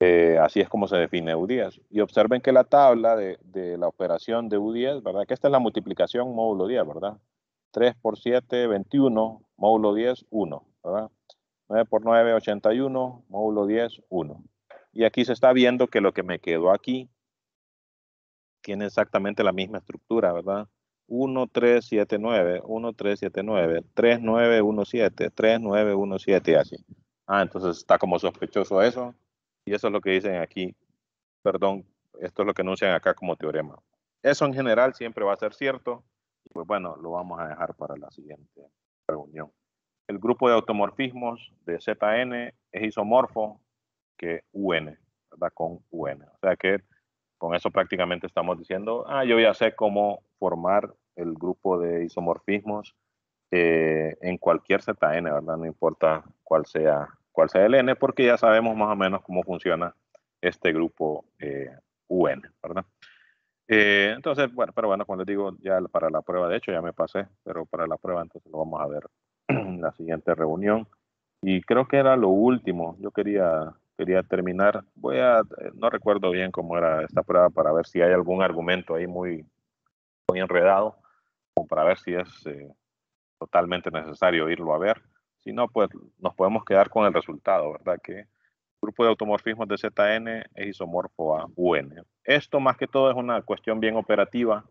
eh, así es como se define U10. Y observen que la tabla de, de, la operación de U10, ¿verdad? Que esta es la multiplicación módulo 10, ¿verdad? 3 por 7, 21, módulo 10, 1, ¿verdad? 9 por 9, 81, módulo 10, 1. Y aquí se está viendo que lo que me quedó aquí tiene exactamente la misma estructura, ¿verdad? 1, 1, 3, 9. 1379, 1379, 3917, 3917 y así. Ah, entonces está como sospechoso eso. Y eso es lo que dicen aquí. Perdón, esto es lo que anuncian acá como teorema. Eso en general siempre va a ser cierto. Y pues bueno, lo vamos a dejar para la siguiente reunión. El grupo de automorfismos de ZN es isomorfo que UN, ¿verdad? Con UN. O sea que con eso prácticamente estamos diciendo, ah, yo ya sé cómo formar el grupo de isomorfismos eh, en cualquier ZN, ¿verdad? No importa cuál sea, cuál sea el N, porque ya sabemos más o menos cómo funciona este grupo eh, UN, ¿verdad? Eh, entonces, bueno, pero bueno, cuando digo, ya para la prueba, de hecho ya me pasé, pero para la prueba entonces lo vamos a ver en la siguiente reunión. Y creo que era lo último, yo quería quería terminar. Voy a, eh, no recuerdo bien cómo era esta prueba para ver si hay algún argumento ahí muy, muy enredado, o para ver si es eh, totalmente necesario irlo a ver. Si no, pues nos podemos quedar con el resultado, ¿verdad? Que el grupo de automorfismos de ZN es isomorfo a UN. Esto más que todo es una cuestión bien operativa.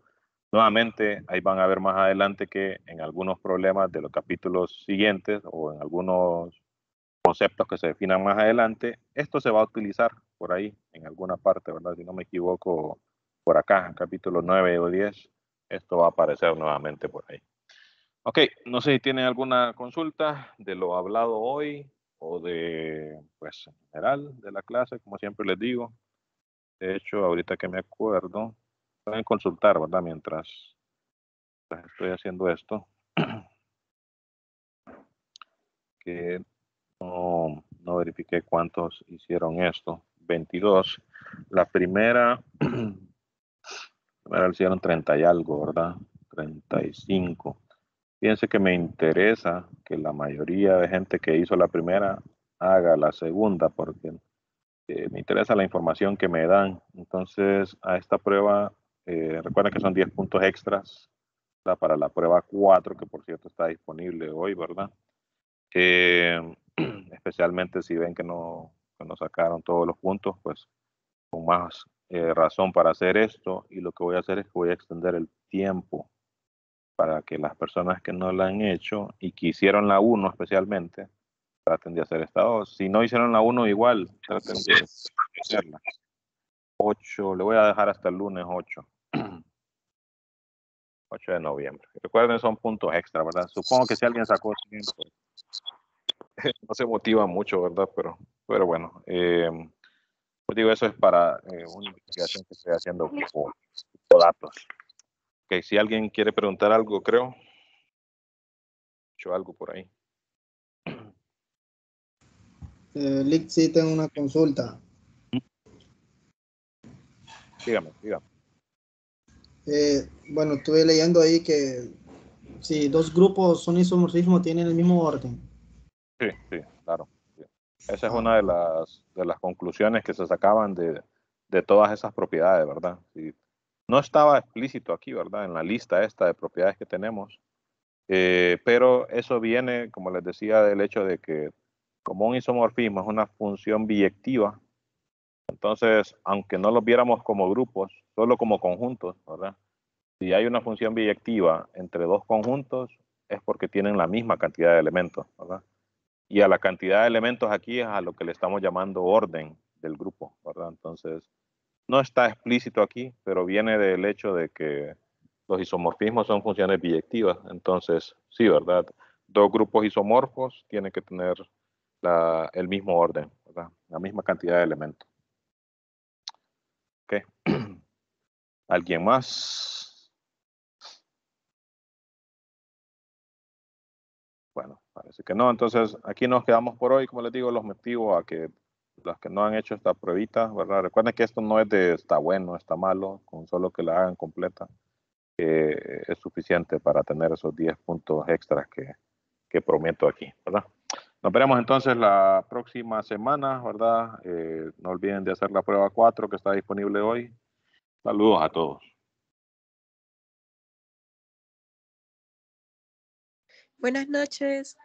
Nuevamente, ahí van a ver más adelante que en algunos problemas de los capítulos siguientes o en algunos conceptos que se definan más adelante, esto se va a utilizar por ahí, en alguna parte, ¿verdad? Si no me equivoco, por acá, en capítulo 9 o 10, esto va a aparecer nuevamente por ahí. Ok, no sé si tienen alguna consulta de lo hablado hoy o de, pues, en general de la clase, como siempre les digo. De hecho, ahorita que me acuerdo, pueden consultar, ¿verdad? Mientras estoy haciendo esto. que no, no verifiqué cuántos hicieron esto. 22. La primera, la primera hicieron 30 y algo, ¿verdad? 35. Fíjense que me interesa que la mayoría de gente que hizo la primera haga la segunda porque eh, me interesa la información que me dan. Entonces, a esta prueba, eh, recuerden que son 10 puntos extras para la prueba 4, que por cierto está disponible hoy, ¿verdad? Eh, especialmente si ven que no, que sacaron todos los puntos, pues con más eh, razón para hacer esto. Y lo que voy a hacer es que voy a extender el tiempo para que las personas que no la han hecho y que hicieron la 1 especialmente, traten de hacer esta 2. Si no hicieron la 1, igual, traten de hacerla. 8, le voy a dejar hasta el lunes 8. 8 de noviembre. Recuerden, son puntos extra, ¿verdad? Supongo que si alguien sacó pues. no se motiva mucho, ¿verdad? Pero, pero bueno, eh, pues digo, eso es para eh, una investigación que estoy haciendo por, datos. Ok, si alguien quiere preguntar algo, creo. yo algo por ahí. Eh, Lick, sí tengo una consulta. Dígame, dígame. Eh, bueno, estuve leyendo ahí que si dos grupos son isomorfismo tienen el mismo orden, Sí, sí, claro. Esa es ah. una de las, de las conclusiones que se sacaban de, todas esas propiedades, ¿verdad? No estaba explícito aquí, ¿verdad? En la lista esta de propiedades que tenemos, eh, pero eso viene, como les decía, del hecho de que como un isomorfismo es una función biyectiva, entonces, aunque no los viéramos como grupos, solo como conjuntos, ¿verdad? Si hay una función biyectiva entre dos conjuntos, es porque tienen la misma cantidad de elementos, ¿verdad? y a la cantidad de elementos aquí es a lo que le estamos llamando orden del grupo, ¿verdad? Entonces, no está explícito aquí, pero viene del hecho de que los isomorfismos son funciones biyectivas, entonces, sí, ¿verdad? Dos grupos isomorfos tienen que tener el mismo orden, ¿verdad? La misma cantidad de elementos. Okay. ¿Alguien más? Así que no, entonces aquí nos quedamos por hoy. Como les digo, los motivo a que las que no han hecho esta pruebita, ¿verdad? Recuerden que esto no es de está bueno, está malo, con solo que la hagan completa, es suficiente para tener esos 10 puntos extras que, prometo aquí, ¿verdad? Nos veremos entonces la próxima semana, ¿verdad? Eh, no olviden de hacer la prueba 4 que está disponible hoy. Saludos a todos. Buenas noches.